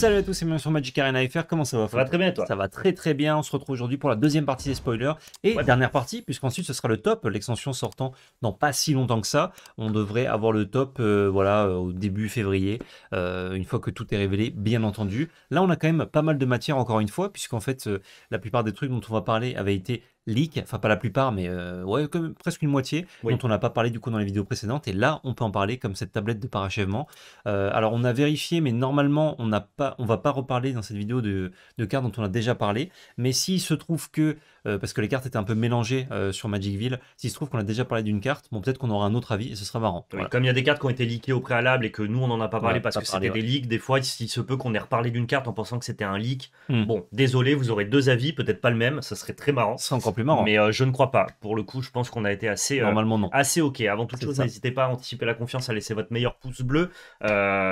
Salut à tous et bienvenue sur Magic Arena FR, comment ça va Ça va très bien Ça va très très bien, on se retrouve aujourd'hui pour la deuxième partie des spoilers et la dernière partie puisqu'ensuite ce sera le top, l'extension sortant dans pas si longtemps que ça, on devrait avoir le top euh, voilà euh, au début février, euh, une fois que tout est révélé bien entendu. Là on a quand même pas mal de matière encore une fois puisqu'en fait la plupart des trucs dont on va parler avaient été leak, enfin pas la plupart, mais euh, presque une moitié, dont on n'a pas parlé du coup dans les vidéos précédentes. Et là, on peut en parler comme cette tablette de parachèvement. Euh, alors on a vérifié, mais normalement, on ne va pas reparler dans cette vidéo de, de, dont on a déjà parlé. Mais s'il se trouve que euh, parce que les cartes étaient un peu mélangées euh, sur Magicville. S'il se trouve qu'on a déjà parlé d'une carte, bon, peut-être qu'on aura un autre avis et ce sera marrant. Comme il y a des cartes qui ont été leakées au préalable et que nous, on n'en a pas parlé parce que c'était des leaks, des fois, il se peut qu'on ait reparlé d'une carte en pensant que c'était un leak. Hmm. Bon, désolé, vous aurez deux avis, peut-être pas le même, ça serait très marrant. c'est encore plus marrant. Mais euh, je ne crois pas. Pour le coup, je pense qu'on a été assez, Normalement, non. assez OK. Avant toute chose, n'hésitez pas à anticiper la confiance, à laisser votre meilleur pouce bleu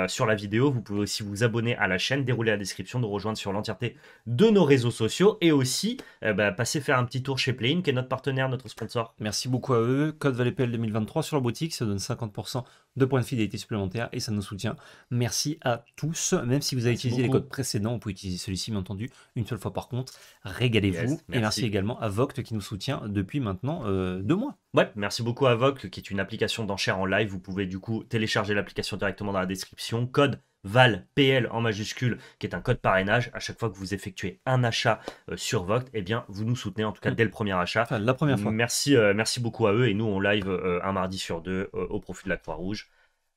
sur la vidéo. Vous pouvez aussi vous abonner à la chaîne, dérouler la description, nous rejoindre sur l'entièreté de nos réseaux sociaux et aussi bah, passer faire un petit tour chez Playin, qui est notre partenaire, notre sponsor. Merci beaucoup à eux. Code ValetPL 2023 sur la boutique, ça donne 50% de points de fidélité supplémentaires et ça nous soutient. Merci à tous. Même si vous avez utilisé les codes précédents, vous pouvez utiliser celui-ci, bien entendu, une seule fois par contre. Régalez-vous. et merci également à Voct qui nous soutient depuis maintenant euh, deux mois. Ouais, merci beaucoup à Voct qui est une application d'enchères en live. Vous pouvez du coup télécharger l'application directement dans la description. Code VAL PL en majuscule, qui est un code parrainage. À chaque fois que vous effectuez un achat euh, sur Voct, eh bien, vous nous soutenez en tout cas mm. dès le premier achat. la première fois. Merci, euh, merci beaucoup à eux et nous on live un mardi sur deux au profit de la Croix Rouge.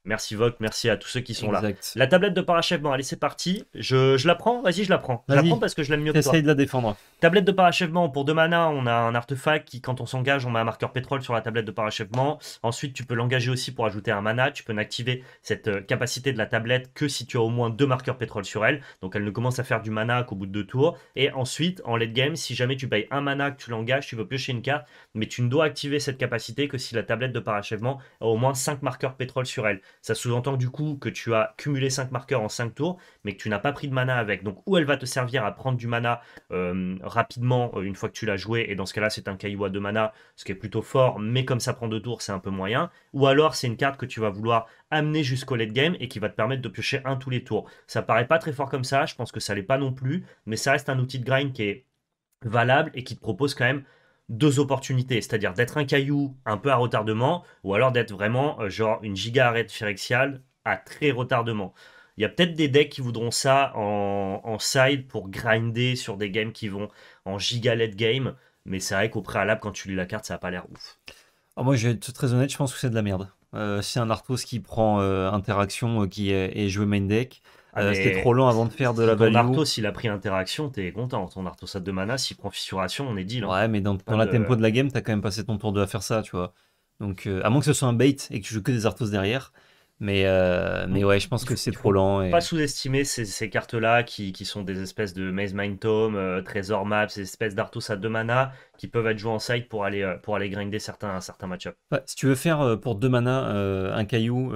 Merci Vogue, merci à tous ceux qui sont là. La tablette de parachèvement, allez, c'est parti. Je, la prends, vas-y, je la prends. Je la prends parce que je l'aime mieux que toi. de la défendre. Tablette de parachèvement, pour deux mana, on a un artefact qui, quand on s'engage, on met un marqueur pétrole sur la tablette de parachèvement. Ensuite, tu peux l'engager aussi pour ajouter un mana. Tu peux n'activer cette euh, capacité de la tablette que si tu as au moins deux marqueurs pétrole sur elle. Donc, elle ne commence à faire du mana qu'au bout de deux tours. Et ensuite, en late game, si jamais tu payes un mana que tu l'engages, tu peux piocher une carte, mais tu ne dois activer cette capacité que si la tablette de parachèvement a au moins cinq marqueurs pétrole sur elle ça sous-entend du coup que tu as cumulé 5 marqueurs en 5 tours, mais que tu n'as pas pris de mana avec. Donc, ou elle va te servir à prendre du mana euh, rapidement euh, une fois que tu l'as joué, et dans ce cas-là, c'est un caillou à 2 mana, ce qui est plutôt fort, mais comme ça prend 2 tours, c'est un peu moyen. Ou alors, c'est une carte que tu vas vouloir amener jusqu'au late game et qui va te permettre de piocher un tous les tours. Ça paraît pas très fort comme ça, je pense que ça l'est pas non plus, mais ça reste un outil de grind qui est valable et qui te propose quand même deux opportunités, c'est-à-dire d'être un caillou un peu à retardement, ou alors d'être vraiment euh, genre une giga arête phyrexiale à très retardement. Il y a peut-être des decks qui voudront ça en, side pour grinder sur des games qui vont en giga late game, mais c'est vrai qu'au préalable, quand tu lis la carte, ça n'a pas l'air ouf. Ah, moi, je vais être très honnête, je pense que c'est de la merde. Euh, c'est un Arthos qui prend euh, interaction qui est, est joué main deck, ah, c'était trop lent avant de faire de la bonne Ton Arthos s'il a pris interaction, t'es content. Ton Arthos ça de mana, s'il prend fissuration, on est deal. Ouais, mais dans, la tempo de la game, t'as quand même passé ton tour 2 à faire ça, tu vois. Donc, euh, à moins que ce soit un bait et que tu joues que des Arthos derrière, mais, euh, mais ouais, je pense que c'est trop lent. Et... Pas sous-estimer ces, cartes-là qui, qui, sont des espèces de Maze Mind Tome, euh, Trésor Map, ces espèces d'Arthos à 2 mana qui peuvent être jouées en side pour aller, euh, pour aller grinder certains, certains match-up. si tu veux faire pour 2 mana un caillou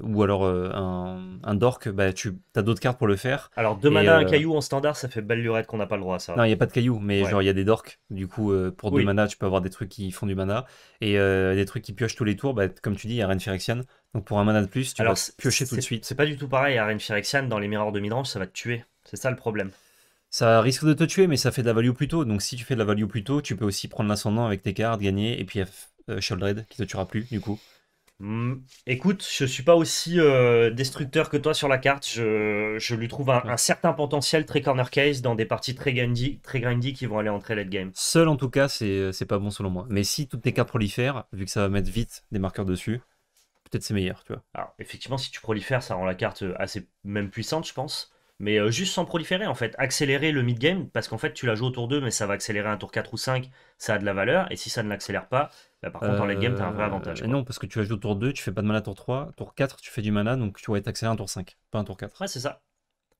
ou alors un, un, dork, bah, tu as d'autres cartes pour le faire. Alors 2 mana, un caillou en standard, ça fait belle lurette qu'on n'a pas le droit à ça. Non, il n'y a pas de caillou, mais genre il y a des dorks. Du coup, pour 2 mana, tu peux avoir des trucs qui font du mana et des trucs qui piochent tous les tours. Bah, comme tu dis, il y a Renfirexian donc pour un mana de plus, tu peux vas piocher tout de suite. C'est pas du tout pareil, à Phyrexian, dans les miroirs de midrange, ça va te tuer. C'est ça le problème. Ça risque de te tuer, mais ça fait de la value plus tôt. Donc si tu fais de la value plus tôt, tu peux aussi prendre l'ascendant avec tes cartes, gagner, et puis euh, qui te tuera plus du coup. Hmm, écoute, je suis pas aussi euh, destructeur que toi sur la carte. Je, lui trouve un, certain potentiel très corner case dans des parties très grindy, très grindy qui vont aller entrer late game. Seul en tout cas, c'est euh, pas bon selon moi. Mais si toutes tes cartes prolifèrent, vu que ça va mettre vite des marqueurs dessus, peut-être c'est meilleur, tu vois. Alors, effectivement, si tu prolifères, ça rend la carte euh, assez même puissante, je pense. Mais euh, juste sans proliférer, en fait. Accélérer le mid-game, parce qu'en fait, tu la joues au tour 2, mais ça va accélérer un tour 4 ou 5, ça a de la valeur. Et si ça ne l'accélère pas, bah, par contre, en late game, t'as un vrai avantage. Euh, non, parce que tu la joues au tour 2, tu fais pas de mana tour 3, tour 4, tu fais du mana, donc tu vas être accéléré un tour 5, pas un tour 4. Ouais, c'est ça.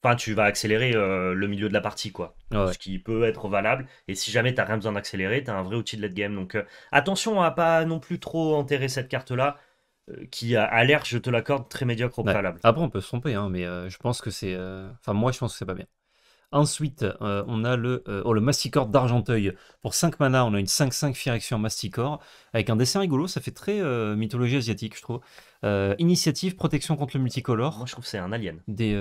Enfin, tu vas accélérer le milieu de la partie, quoi. Ah Ce qui peut être valable. Et si jamais tu t'as rien besoin d'accélérer, t'as un vrai outil de late game. Donc attention à pas non plus trop enterrer cette carte-là qui a l'air, je te l'accorde, très médiocre au préalable. Après, on peut se tromper, hein, mais euh, je pense que c'est. Euh, enfin, moi, je pense que c'est pas bien. Ensuite, euh, on a le, oh, le Masticor d'Argenteuil. Pour 5 mana, on a une 5-5 Firection Masticore avec un dessin rigolo, ça fait très mythologie asiatique, je trouve. initiative, protection contre le multicolore. Moi, je trouve que c'est un alien. Des,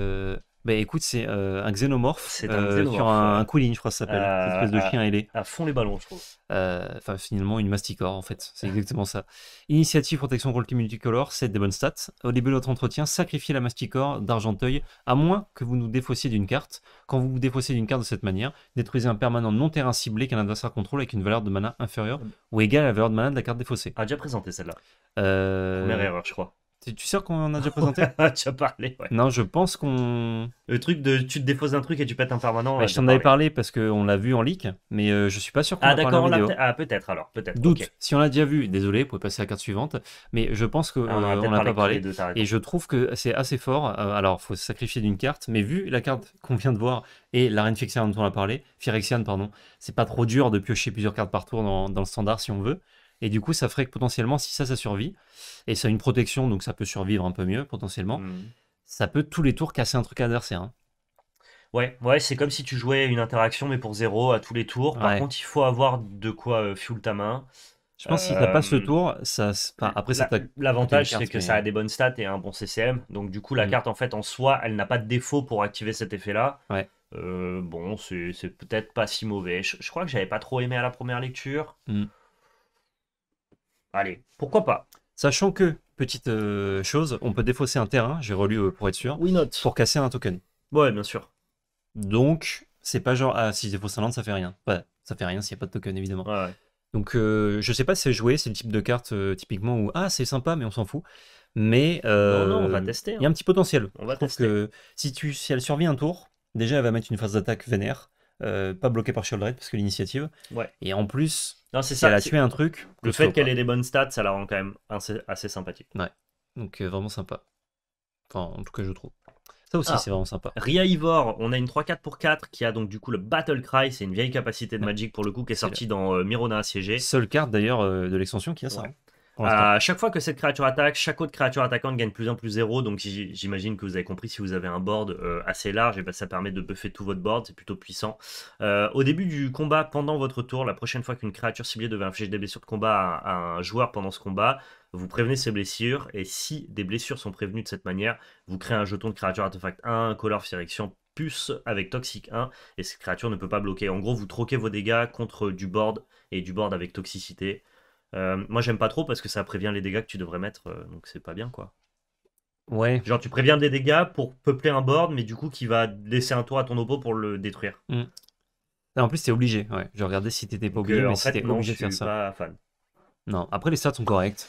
bah écoute, c'est euh, un xénomorphe c'est un euh, sur un, je crois que ça s'appelle, cette espèce de euh, chien ailé. À fond les ballons, je trouve. Enfin, finalement, une masticore, en fait. C'est exactement ça. Initiative Protection contre les multicolores, c'est des bonnes stats. Au début de notre entretien, sacrifiez la masticore d'Argenteuil, à moins que vous nous défaussiez d'une carte. Quand vous vous défaussez d'une carte de cette manière, détruisez un permanent non terrain ciblé qu'un adversaire contrôle avec une valeur de mana inférieure mm. ou égale à la valeur de mana de la carte défaussée. Ah, déjà présenté celle-là. Première erreur, je crois. Tu es sûr qu'on en a déjà présenté Tu as parlé, ouais. Non, je pense qu'on. Le truc de tu te déposes un truc et tu pètes un permanent. Euh, je t'en avais parlé parce qu'on l'a vu en leak, mais euh, je suis pas sûr qu'on ah, d'accord, vidéo. Ah, peut-être alors, peut-être. Doute. Si on l'a déjà vu, désolé, vous pouvez passer à la carte suivante, mais je pense qu'on ah, on euh, pas parlé. et je trouve que c'est assez fort. Alors, alors, faut sacrifier d'une carte, mais vu la carte qu'on vient de voir et la reine on dont on a parlé, Phyrexian, pardon, c'est pas trop dur de piocher plusieurs cartes par tour dans le standard si on veut. Et du coup, ça ferait que potentiellement, si ça, ça survit, et ça a une protection, donc ça peut survivre un peu mieux potentiellement, hmm. ça peut tous les tours casser un truc adversaire. Hein. Ouais, ouais c'est comme si tu jouais une interaction, mais pour zéro à tous les tours. Par contre, il faut avoir de quoi euh, fuel ta main. Je pense que si t'as pas ce euh, tour, ça, après ça L'avantage, c'est que ça a des bonnes stats et un bon CCM. Donc, du coup, la mm. carte, en fait, en soi, elle n'a pas de défaut pour activer cet effet-là. Ouais. Euh, bon, c'est peut-être pas si mauvais. Je, crois que j'avais pas trop aimé à la première lecture. Mm. Allez, pourquoi pas Sachant que, petite euh, chose, on peut défausser un terrain, j'ai relu euh, pour être sûr, Oui, pour casser un token. Ouais, bien sûr. Donc, c'est pas genre, ah, si je défausse un land, ça fait rien. Ouais, ça fait rien s'il n'y a pas de token, évidemment. Donc, euh, je sais pas si c'est joué, c'est le type de carte euh, typiquement où, ah, c'est sympa, mais on s'en fout. Mais on va tester, hein. il y a un petit potentiel. On va Je trouve tester. que si, si elle survit un tour, déjà, elle va mettre une phase d'attaque vénère. Euh, pas bloqué par Shield parce que l'initiative. Ouais. Et en plus, non, ça, elle a tué un truc. Le fait qu'elle ait des bonnes stats, ça la rend quand même assez, sympathique. Ouais. Donc euh, vraiment sympa. Enfin, en tout cas, je trouve. Ça aussi, ah. c'est vraiment sympa. Ria Ivor, on a une 3-4 pour 4 qui a donc du coup le Battle Cry, c'est une vieille capacité de magie Magic pour le coup qui est sortie dans euh, Mirona assiégé. Seule carte d'ailleurs de l'extension qui a ça. À euh, chaque fois que cette créature attaque, chaque autre créature attaquante gagne plus 1 plus 0. Donc j'imagine que vous avez compris, si vous avez un board euh, assez large, et ben, ça permet de buffer tout votre board, c'est plutôt puissant. Euh, au début du combat, pendant votre tour, la prochaine fois qu'une créature ciblée devait infliger des blessures de combat à, un joueur pendant ce combat, vous prévenez ses blessures, et si des blessures sont prévenues de cette manière, vous créez un jeton de créature artefact 1, un color direction puce avec toxique 1 et cette créature ne peut pas bloquer. En gros, vous troquez vos dégâts contre du board et du board avec toxicité. Euh, moi, j'aime pas trop parce que ça prévient les dégâts que tu devrais mettre, euh, donc c'est pas bien quoi. Ouais. Genre, tu préviens des dégâts pour peupler un board, mais du coup, qui va laisser un tour à ton oppo pour le détruire. Hmm. Ah, en plus, t'es obligé. Ouais. Je regardais si t'étais pas obligé, euh, mais si obligé de faire ça. Non, après, les stats sont corrects.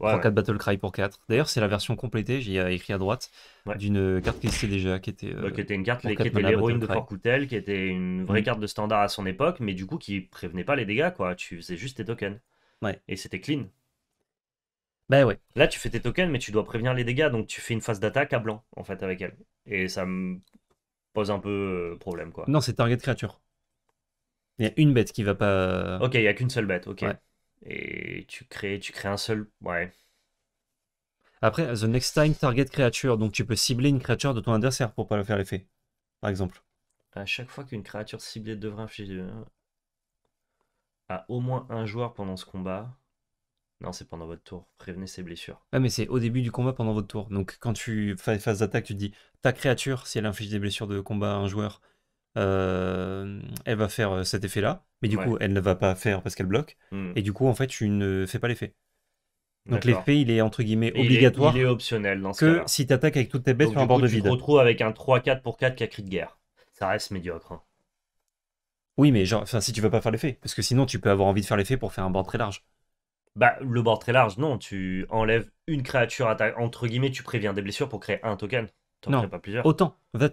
3-4 Battle Cry pour 4. D'ailleurs, c'est la version complétée, j'ai écrit à droite, d'une carte qui existait déjà, qui était, bah, qui était une carte qui était l'héroïne de qui était une vraie hmm. carte de standard à son époque, mais du coup qui prévenait pas les dégâts, quoi. Tu faisais juste tes tokens. Et c'était clean. Ben ouais. Là, tu fais tes tokens, mais tu dois prévenir les dégâts. Donc, tu fais une phase d'attaque à blanc, en fait, avec elle. Et ça me pose un peu euh, problème, quoi. Non, c'est target créature. Il y a une bête qui va pas. Ok, il y a qu'une seule bête, ok. Et tu crées, tu crées un seul. Ouais. Après, the next time target créature. Donc, tu peux cibler une créature de ton adversaire pour pas le faire l'effet, par exemple. À chaque fois qu'une créature ciblée devrait infliger. Hein à au moins un joueur pendant ce combat. Non, c'est pendant votre tour. Prévenez ses blessures. Ah, mais c'est au début du combat pendant votre tour. Donc, quand tu fais phase d'attaque, tu dis ta créature, si elle inflige des blessures de combat à un joueur, euh, elle va faire euh, cet effet-là. Mais du coup, elle ne va pas faire parce qu'elle bloque. Hmm. Et du coup, en fait, tu ne fais pas l'effet. Donc, l'effet, il est entre guillemets obligatoire. optionnel dans ce Que si tu attaques avec toutes tes bêtes sur un bord de vide. Tu te avec un 3-4 pour 4 qui a cri de guerre. Ça reste médiocre. Hein. Oui, mais genre, si tu veux pas faire l'effet, parce que sinon tu peux avoir envie de faire l'effet pour faire un bord très large. Bah, le bord très large, non. Tu enlèves une créature, entre guillemets, tu préviens des blessures pour créer un token. non, pas plusieurs. Autant, that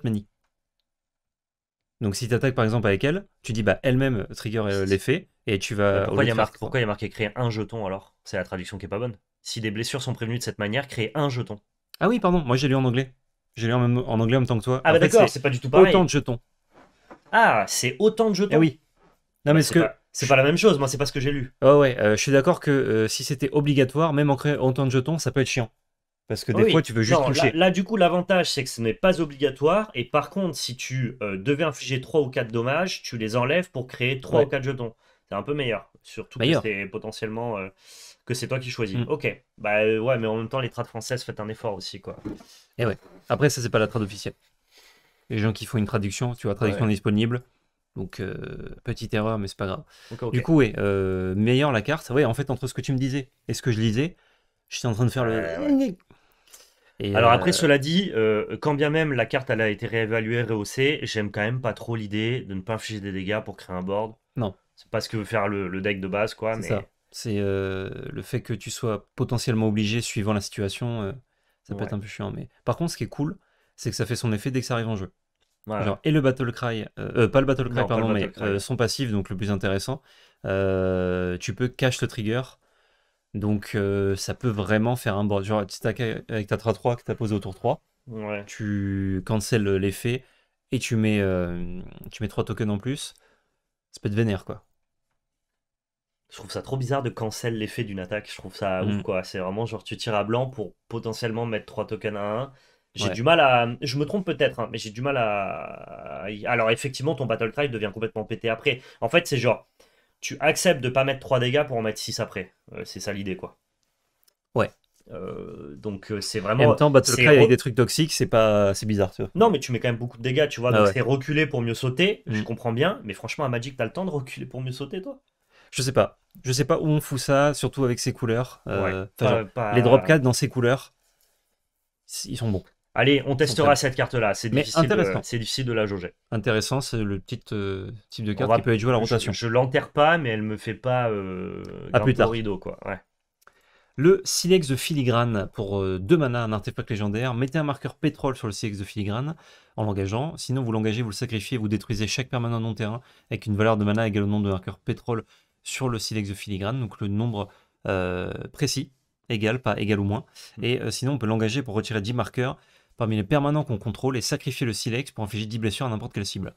Donc si tu attaques par exemple avec elle, tu dis bah elle-même trigger euh, l'effet et tu vas. Pourquoi il y, a marqué, marqué créer un jeton alors C'est la traduction qui est pas bonne. Si des blessures sont prévenues de cette manière, créer un jeton. Ah oui, pardon, moi j'ai lu en anglais. J'ai lu en, anglais en même temps que toi. Ah bah d'accord, c'est pas du tout pareil. Autant de jetons. Ah, c'est autant de jetons. Eh oui. Non, mais ce que. C'est pas la même chose, moi c'est pas ce que j'ai lu. Oh ouais, euh, je suis d'accord que euh, si c'était obligatoire, même en, créant autant de jetons, ça peut être chiant. Parce que des fois, tu veux juste toucher. Là, du coup, l'avantage, c'est que ce n'est pas obligatoire. Et par contre, si tu euh, devais infliger 3 ou 4 dommages, tu les enlèves pour créer 3 ou 4 jetons. C'est un peu meilleur. Surtout que c'est potentiellement que c'est toi qui choisis. Mm. Ok. Bah ouais, mais en même temps, les trades françaises, faites un effort aussi, quoi. Et eh ouais. Après, ça, c'est pas la trade officielle les gens qui font une traduction, tu vois, traduction disponible. Donc, euh, petite erreur, mais c'est pas grave. Du coup, ouais, euh, meilleure la carte. Oui, en fait, entre ce que tu me disais et ce que je lisais, j'étais en train de faire le. et Alors, après, euh, cela dit, quand bien même la carte a été réévaluée, rehaussée, j'aime quand même pas trop l'idée de ne pas infliger des dégâts pour créer un board. Non. C'est pas ce que veut faire le, deck de base, quoi. Mais... ça. C'est le fait que tu sois potentiellement obligé suivant la situation. ça peut être un peu chiant. Mais par contre, ce qui est cool, c'est que ça fait son effet dès que ça arrive en jeu et le Battle Cry, euh, euh, pas le Battle Cry, pardon, mais euh, son passif, donc le plus intéressant, tu peux cache le trigger. Donc ça peut vraiment faire un board. Genre, tu avec ta 3-3 que as posé au tour 3, tu cancel l'effet et tu mets, tu mets 3 tokens en plus. Ça peut te vénère quoi. Je trouve ça trop bizarre de cancel l'effet d'une attaque. Je trouve ça mm. ouf quoi. C'est vraiment genre tu tires à blanc pour potentiellement mettre 3 tokens à 1 j'ai du mal à. Je me trompe peut-être, hein, mais j'ai du mal à. Alors, effectivement, ton Battle Cry devient complètement pété après. En fait, c'est genre. Tu acceptes de pas mettre 3 dégâts pour en mettre 6 après. Euh, c'est ça l'idée, quoi. Ouais. Euh, donc euh, c'est vraiment. En même temps, Battle Cry avec des trucs toxiques, c'est pas, c'est bizarre, tu vois. Non, mais tu mets quand même beaucoup de dégâts, tu vois. Donc ah c'est reculer pour mieux sauter. Je mm. comprends bien, mais franchement, à Magic, t'as le temps de reculer pour mieux sauter, toi Je sais pas. Je sais pas où on fout ça, surtout avec ses couleurs. Ah les drop 4 dans ses couleurs, ils sont bons. Allez, on testera cette carte-là. C'est difficile, de, euh, difficile de la jauger. Intéressant, c'est le petit euh, type de carte qui peut être joué à la rotation. Je, ne l'enterre pas, mais elle me fait pas euh, à plus rideau. Quoi. Le silex de filigrane pour 2 euh, mana, un artefact légendaire. Mettez un marqueur pétrole sur le silex de filigrane en l'engageant. Sinon, vous l'engagez, vous le sacrifiez, vous détruisez chaque permanent non terrain avec une valeur de mana égale au nombre de marqueurs pétrole sur le silex de filigrane, donc le nombre précis égal, pas égal ou moins. Mm. Et sinon, on peut l'engager pour retirer 10 marqueurs parmi les permanents qu'on contrôle et sacrifier le silex pour infliger 10 blessures à n'importe quelle cible.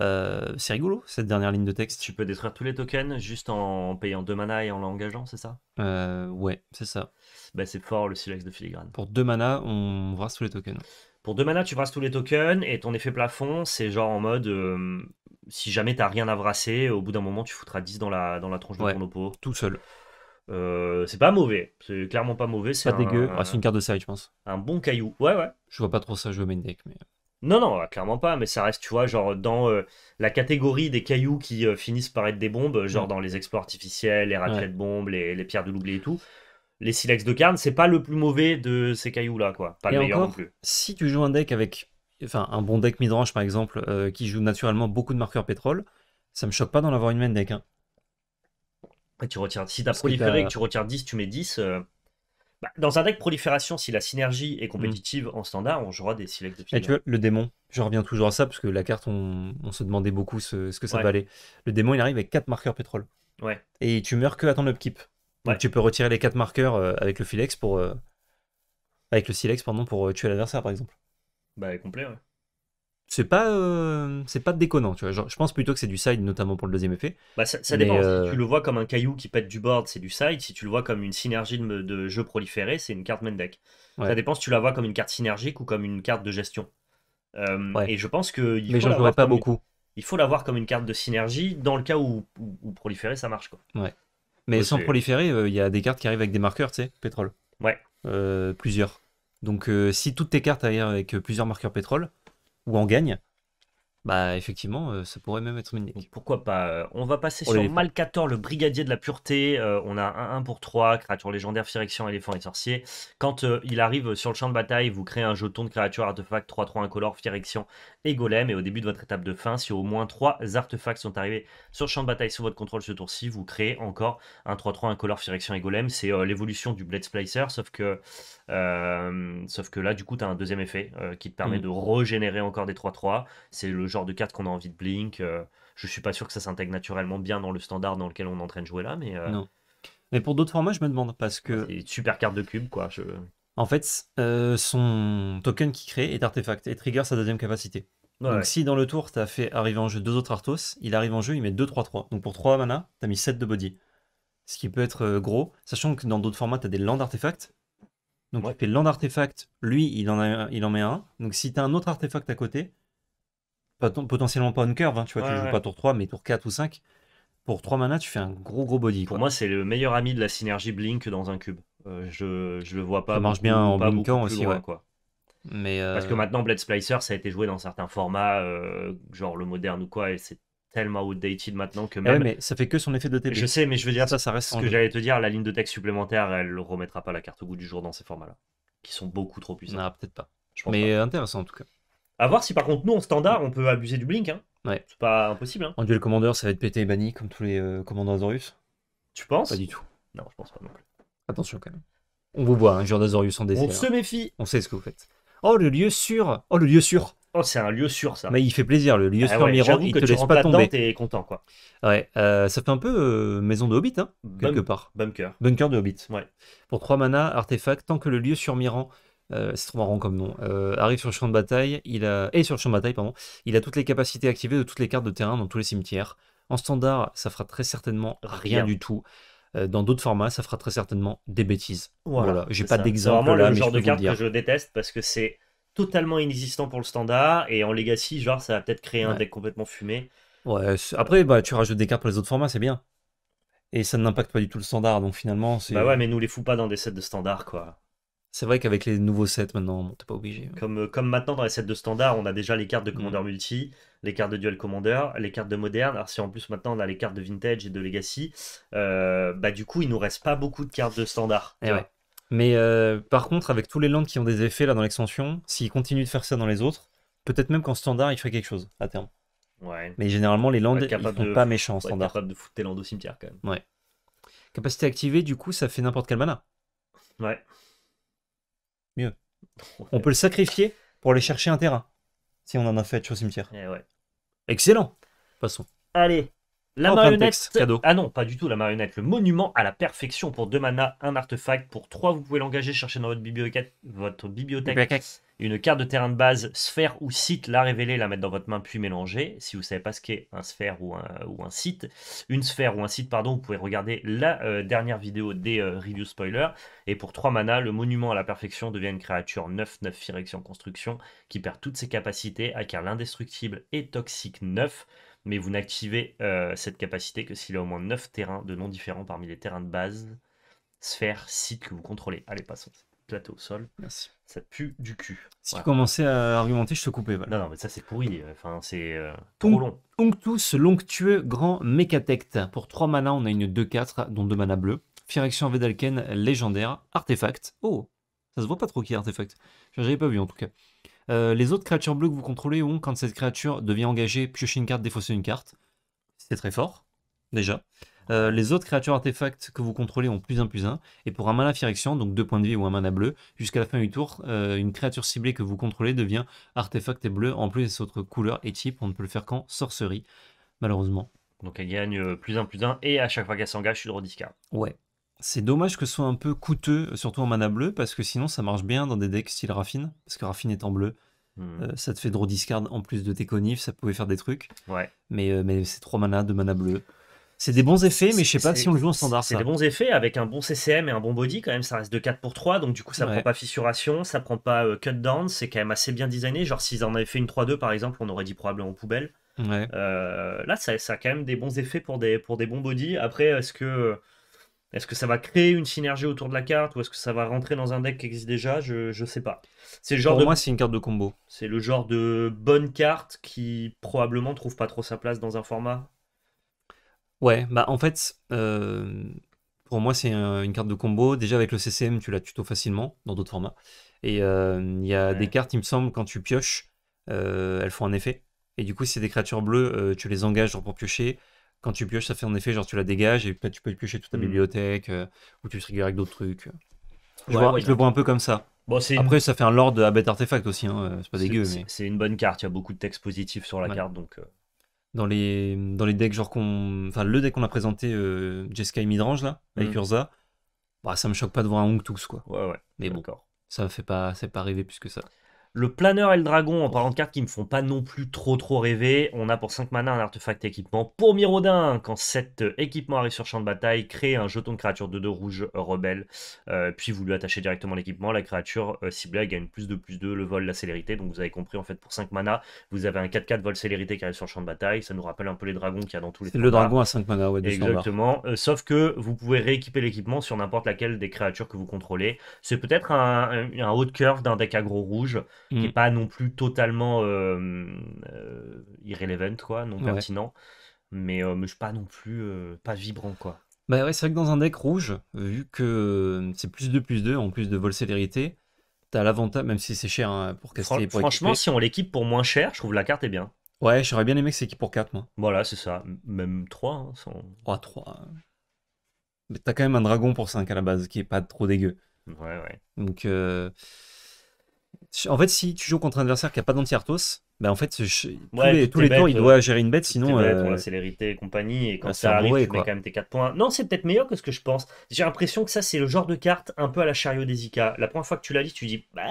Euh, c'est rigolo cette dernière ligne de texte. Tu peux détruire tous les tokens juste en payant 2 mana et en l'engageant, c'est ça euh, Ouais, c'est ça. Bah, c'est fort le silex de filigrane. Pour 2 mana, on brasse tous les tokens. Pour 2 mana, tu brasses tous les tokens et ton effet plafond, c'est genre en mode euh, si jamais t'as rien à brasser, au bout d'un moment tu foutras 10 dans la, dans la tronche de ton Tout seul. Euh, c'est pas mauvais, c'est clairement pas mauvais. C'est pas dégueu. Ah, c'est une carte de série, je pense. Un bon caillou. Ouais, ouais. Je vois pas trop ça jouer au main deck, mais. Euh. Non, non, ah, clairement pas, mais ça reste, tu vois, genre dans euh, la catégorie des cailloux qui finissent par être des bombes, genre mm. dans les exploits artificiels, les raclettes de bombes, les, les, pierres de l'oubli et tout. Les silex de Carne, c'est pas le plus mauvais de ces cailloux-là, quoi. Pas le meilleur non plus. Si tu joues un deck avec, enfin, un bon deck midrange par exemple, qui joue naturellement beaucoup de marqueurs pétrole, ça me choque pas d'en avoir une main deck. Hein. Bah, tu retiens. Si tu as proliféré tu retiens 10, tu mets 10. Euh, bah, dans un deck prolifération, si la synergie est compétitive mm. en standard, on jouera des silex de Et le démon, je reviens toujours à ça, parce que la carte, on, se demandait beaucoup ce, que ça valait. Le démon, il arrive avec 4 marqueurs pétrole. Ouais. Et tu meurs que à ton upkeep. Donc tu peux retirer les 4 marqueurs euh, avec le filex pour. Euh, avec le silex, pardon, pour tuer l'adversaire, par exemple. Bah, complet, ouais c'est pas euh, c'est pas déconnant tu vois je pense plutôt que c'est du side notamment pour le deuxième effet bah, ça, dépend si euh, tu le vois comme un caillou qui pète du board c'est du side si tu le vois comme une synergie de, jeu proliféré c'est une carte main deck ça dépend si tu la vois comme une carte synergique ou comme une carte de gestion euh, et je pense que il pas beaucoup il faut la voir comme une carte de synergie dans le cas où, proliférer ça marche quoi ouais mais sans proliférer il y a des cartes qui arrivent avec des marqueurs tu sais pétrole ouais plusieurs donc si toutes tes cartes arrivent avec plusieurs marqueurs pétrole ou en gagne, bah effectivement, euh, ça pourrait même être Munich. Pourquoi pas euh, On va passer sur Malcator, le brigadier de la pureté. Euh, on a un 1 pour 3, créature légendaire, Firection, éléphant et sorcier. Quand il arrive sur le champ de bataille, vous créez un jeton de créature, artefact 3-3 incolore, Firection et golem. Et au début de votre étape de fin, si au moins 3 artefacts sont arrivés sur le champ de bataille sous votre contrôle ce tour-ci, vous créez encore un 3-3 incolore, Firection et golem. C'est l'évolution du Blade Splicer, sauf que euh, sauf que là, du coup, tu as un deuxième effet euh, qui te permet mm. de régénérer encore des 3-3. C'est le genre de carte qu'on a envie de blink. Euh, je suis pas sûr que ça s'intègre naturellement bien dans le standard dans lequel on est en train de jouer là, mais. Non. Mais pour d'autres formats, je me demande parce que. C'est une super carte de cube, quoi. En fait, son token qui crée est artefact et trigger sa deuxième capacité. Donc si dans le tour, tu as fait arriver en jeu deux autres Arthos, il arrive en jeu, il met 2-3-3. Donc pour 3 mana, tu as mis 7 de body. Ce qui peut être gros, sachant que dans d'autres formats, tu as des lands d'artefacts donc tu land artefact, lui il en, a, il en met un. Donc si tu as un autre artefact à côté, potentiellement pas une curve, hein, tu vois, tu tu joues pas tour 3 mais tour 4 ou 5, pour 3 mana tu fais un gros gros body. Pour moi c'est le meilleur ami de la synergie Blink dans un cube. Euh, je, je le vois pas. Ça marche bien en blinkant aussi. quoi. Mais Parce que euh, maintenant Blade Splicer ça a été joué dans certains formats, euh, genre le moderne ou quoi, et c'est tellement outdated maintenant que eh même. mais ça fait que son effet de TP. Je sais, mais je veux dire, ça, ça reste. Ce que j'allais te dire, la ligne de texte supplémentaire, elle remettra pas la carte au goût du jour dans ces formats-là, qui sont beaucoup trop puissants. Ah, peut-être pas. Je mais intéressant en tout cas. À voir si par contre, nous, en standard, on peut abuser du blink. Hein. Ouais. C'est pas impossible. En hein. duel commandeur, ça va être pété et banni comme tous les euh, commandants Azorius. Tu penses Pas du tout. Non, je pense pas non plus. Attention quand même. On vous voit, hein, un hein, jour d'Azorius en désert. On se méfie. On sait ce que vous faites. Oh, le lieu sûr Oh, le lieu sûr Oh, c'est un lieu sûr, ça. Mais il fait plaisir, le lieu ah sur ouais, il te laisse pas tomber. T'es content, quoi. Ouais, euh, ça fait un peu euh, maison de Hobbit, hein, quelque part. Bunker. Bunker de Hobbit. Ouais. Pour 3 mana, artefact, tant que le lieu sur Miran, euh, c'est trop marrant comme nom, arrive sur le champ de bataille, il a, et sur le champ de bataille, pardon, il a toutes les capacités activées de toutes les cartes de terrain dans tous les cimetières. En standard, ça fera très certainement rien, du tout dans d'autres formats, ça fera très certainement des bêtises. Voilà, j'ai pas d'exemple là, le genre de carte que je déteste parce que c'est totalement inexistant pour le standard. Et en Legacy, genre, ça va peut-être créer un deck complètement fumé. Ouais, après, bah, tu rajoutes des cartes pour les autres formats, c'est bien. Et ça n'impacte pas du tout le standard, donc finalement, c'est. Bah ouais, mais nous les fous pas dans des sets de standard, quoi. C'est vrai qu'avec les nouveaux sets maintenant, on' t'es pas obligé. Hein. Comme, euh, comme maintenant dans les sets de standard, on a déjà les cartes de mm. Commander multi, les cartes de duel Commander, les cartes de moderne. Alors si en plus maintenant on a les cartes de vintage et de legacy, euh, bah du coup il nous reste pas beaucoup de cartes de standard. Et eh ouais. Mais euh, par contre, avec tous les lands qui ont des effets là dans l'extension, s'ils continuent de faire ça dans les autres, peut-être même qu'en standard, ils feraient quelque chose à terme. Ouais. Mais généralement, les lands, ils sont pas méchants en standard. capable de foutre tes lands au cimetière quand même. Ouais. Capacité activée, du coup, ça fait n'importe quel mana. Ouais. Mieux. On peut le sacrifier pour aller chercher un terrain. Si on en a fait au cimetière. Eh ouais. Excellent. Passons. Allez, la marionnette. Ah non, pas du tout la marionnette. Le monument à la perfection pour 2 mana, un artefact. Pour 3, vous pouvez l'engager, chercher dans votre bibliothèque, votre une carte de terrain de base, sphère ou site, la révéler, la mettre dans votre main, puis mélanger. Si vous ne savez pas ce qu'est un sphère ou un, site, une sphère ou un site, pardon, vous pouvez regarder la euh, dernière vidéo des euh, review spoilers. Et pour 3 mana, le monument à la perfection devient une créature 9-9 en Construction qui perd toutes ses capacités, acquiert l'indestructible et toxique 9 mais vous n'activez euh, cette capacité que s'il a au moins 9 terrains de noms différents parmi les terrains de base, sphère, site que vous contrôlez. Allez, passons. Plateau, sol. Merci. Ça pue du cul. Si tu commençais à argumenter, je te coupais. Non, non, mais ça c'est pourri. Euh, enfin, c'est euh, trop Onc long. Onctus, l'onctueux, grand mécatecte. Pour 3 mana, on a une 2-4, dont 2 mana bleus. Firection Vedalken, légendaire. Artefact. Oh, ça se voit pas trop qui est artefact. J'avais pas vu en tout cas. Euh, les autres créatures bleues que vous contrôlez ont, quand cette créature devient engagée, piocher une carte, défausser une carte. C'est très fort, déjà. Euh, les autres créatures artefacts que vous contrôlez ont plus un plus un. Et pour un mana firection, donc deux points de vie ou un mana bleu, jusqu'à la fin du tour, euh, une créature ciblée que vous contrôlez devient artefact et bleu en plus des autres couleurs et types. On ne peut le faire qu'en sorcerie, malheureusement. Donc elle gagne plus un plus un et à chaque fois qu'elle s'engage, tu le rediscard. Ouais. C'est dommage que ce soit un peu coûteux, euh, surtout en mana bleu, parce que sinon ça marche bien dans des decks style Raffine, parce que Raffine est en bleu. Hmm. Euh, ça te fait draw discard en plus de tes conifs, ça pouvait faire des trucs. Ouais. Mais, euh, mais c'est 3 mana, 2 mana bleu. C'est des bons effets, mais je sais pas si on le joue en standard. C'est des bons effets avec un bon CCM et un bon body quand même. Ça reste de 4 pour 3, donc du coup ça prend pas fissuration, ça prend pas cut down. C'est quand même assez bien designé. Genre s'ils en avaient fait une 3-2 par exemple, on aurait dit probablement poubelle. Ouais. là, ça, a quand même des bons effets pour des, pour des bons body. Après, est-ce que est-ce que ça va créer une synergie autour de la carte ou est-ce que ça va rentrer dans un deck qui existe déjà Je ne sais pas. C'est genre Pour moi, c'est une carte de combo. C'est le genre de bonne carte qui probablement trouve pas trop sa place dans un format. Ouais, bah en fait, euh, pour moi, c'est une carte de combo. Déjà avec le CCM, tu la tuto facilement dans d'autres formats. Et euh, il y a des cartes, il me semble, quand tu pioches, euh, elles font un effet. Et du coup, si c'est des créatures bleues, tu les engages pour piocher quand tu pioches, ça fait en effet genre tu la dégages et tu peux piocher toute ta hmm. bibliothèque euh, ou tu triggers avec d'autres trucs. Je, le vois un peu comme ça. Après, ça fait un lord à bête artefact aussi, hein, euh, c'est pas dégueu. C'est une bonne carte, il y a beaucoup de textes positifs sur la carte donc. Euh. Dans les, dans les decks, genre qu'on. Enfin, le deck qu'on a présenté, Jeskai Midrange, là, avec hmm. Urza, bah, ça me choque pas de voir un tous quoi. Ouais, ouais. Mais bon, ça fait pas, c'est pas rêver plus que ça. Le planeur et le dragon, en parlant de cartes qui me font pas non plus trop trop rêver, on a pour 5 mana un artefact équipement. Pour Mirodin, quand cet euh, équipement arrive sur champ de bataille, crée un jeton de créature de 2 rouge euh, rebelle, euh, puis vous lui attachez directement l'équipement. La créature ciblée gagne plus de plus 2, le vol, la célérité. Donc vous avez compris, en fait, pour 5 mana, vous avez un 4-4 vol célérité qui arrive sur champ de bataille. Ça nous rappelle un peu les dragons qu'il y a dans tous les Le dragon à 5 mana, ouais, Exactement. sauf que vous pouvez rééquiper l'équipement sur n'importe laquelle des créatures que vous contrôlez. C'est peut-être un, haut de curve d'un deck agro rouge qui n'est mm. pas non plus totalement euh, euh, irrelevant, quoi, non pertinent. Mais, euh, je pas non plus pas vibrant, quoi. Bah ouais, c'est vrai que dans un deck rouge, vu que c'est plus 2 plus 2 en plus de vol célérité, t'as l'avantage, même si c'est cher hein, pour caster. Fran pour franchement, si on l'équipe pour moins cher, je trouve la carte est bien. Ouais, j'aurais bien aimé que c'est équipe pour 4, moi. Voilà, c'est ça. Même 3. Hein, sans... 3. Mais t'as quand même un dragon pour 5 à la base qui est pas trop dégueu. Ouais, ouais. Donc, en fait, si tu joues contre un adversaire qui n'a pas d'anti-arthos, bah en fait, tous les, temps, il euh, doit gérer une bête, sinon. la euh, célérité et compagnie, et quand bah, ça arrive, tu mets quand même tes 4 points. Non, c'est peut-être meilleur que ce que je pense. J'ai l'impression que ça, c'est le genre de carte un peu à la chariot des La première fois que tu la lis, tu dis, bah.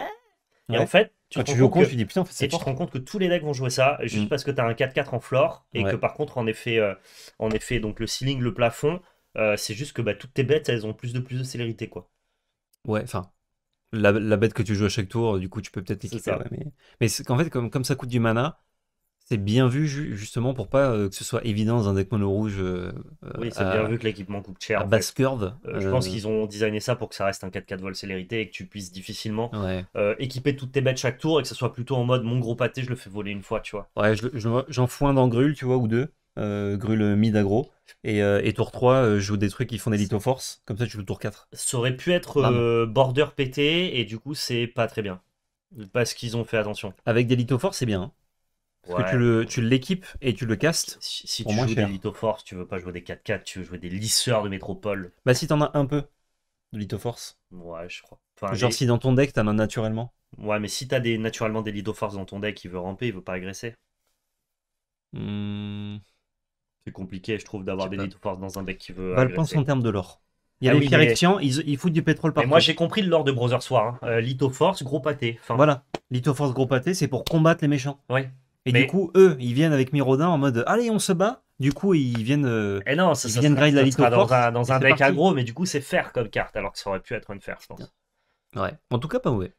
en fait, tu, te, tu, compte, dis, en fait, et tu te rends compte que tous les decks vont jouer ça, juste mm. parce que tu as un 4-4 en floor, et que par contre, en effet, euh, en effet donc le ceiling, le plafond, c'est juste que bah, toutes tes bêtes, elles ont plus de plus de célérité, quoi. Ouais, enfin, la, bête que tu joues à chaque tour, du coup, tu peux peut-être l'équiper. mais mais qu'en fait, comme, comme ça coûte du mana, c'est bien vu justement pour pas euh, que ce soit évident dans un deck mono rouge. Euh, euh, oui, c'est bien vu que l'équipement coûte cher. À basse curve. je pense qu'ils ont designé ça pour que ça reste un 4-4 vol célérité et que tu puisses difficilement équiper toutes tes bêtes chaque tour et que ça soit plutôt en mode mon gros pâté, je le fais voler une fois, tu vois. Ouais, j'en je, foin dans grul, tu vois, ou deux euh, le mid aggro. Euh, et, tour 3, euh, joue des trucs qui font des force Comme ça, tu joues tour 4. Ça aurait pu être euh, border pété, et du coup, c'est pas très bien. Parce qu'ils ont fait attention. Avec des force c'est bien. Hein. Parce que tu, le, tu l'équipes et tu le castes. Si, tu joues des des force tu veux pas jouer des 4-4, tu veux jouer des lisseurs de métropole. Bah, si t'en as un peu de force Ouais, je crois. Genre, si dans ton deck, t'en as naturellement. Ouais, mais si t'as des, naturellement des force dans ton deck, il veut ramper, il veut pas agresser. Hmm. C'est compliqué, je trouve, d'avoir des Lito Force dans un deck qui veut. Bah, le pense en termes de lore. Il y a ah les oui, ils, foutent du pétrole par Moi, j'ai compris le lore de Brother Soir. Hein. Euh, Lito Force, gros pâté. Voilà, Voilà. Force, gros pâté, c'est pour combattre les méchants. Ouais. Et du coup, eux, ils viennent avec Mirodin en mode Allez, on se bat. Du coup, ils viennent. et euh, eh non, la ça dans un, dans un deck aggro, mais du coup, c'est faire comme carte, alors que ça aurait pu être une fer, je pense. Ouais. En tout cas, pas mauvais.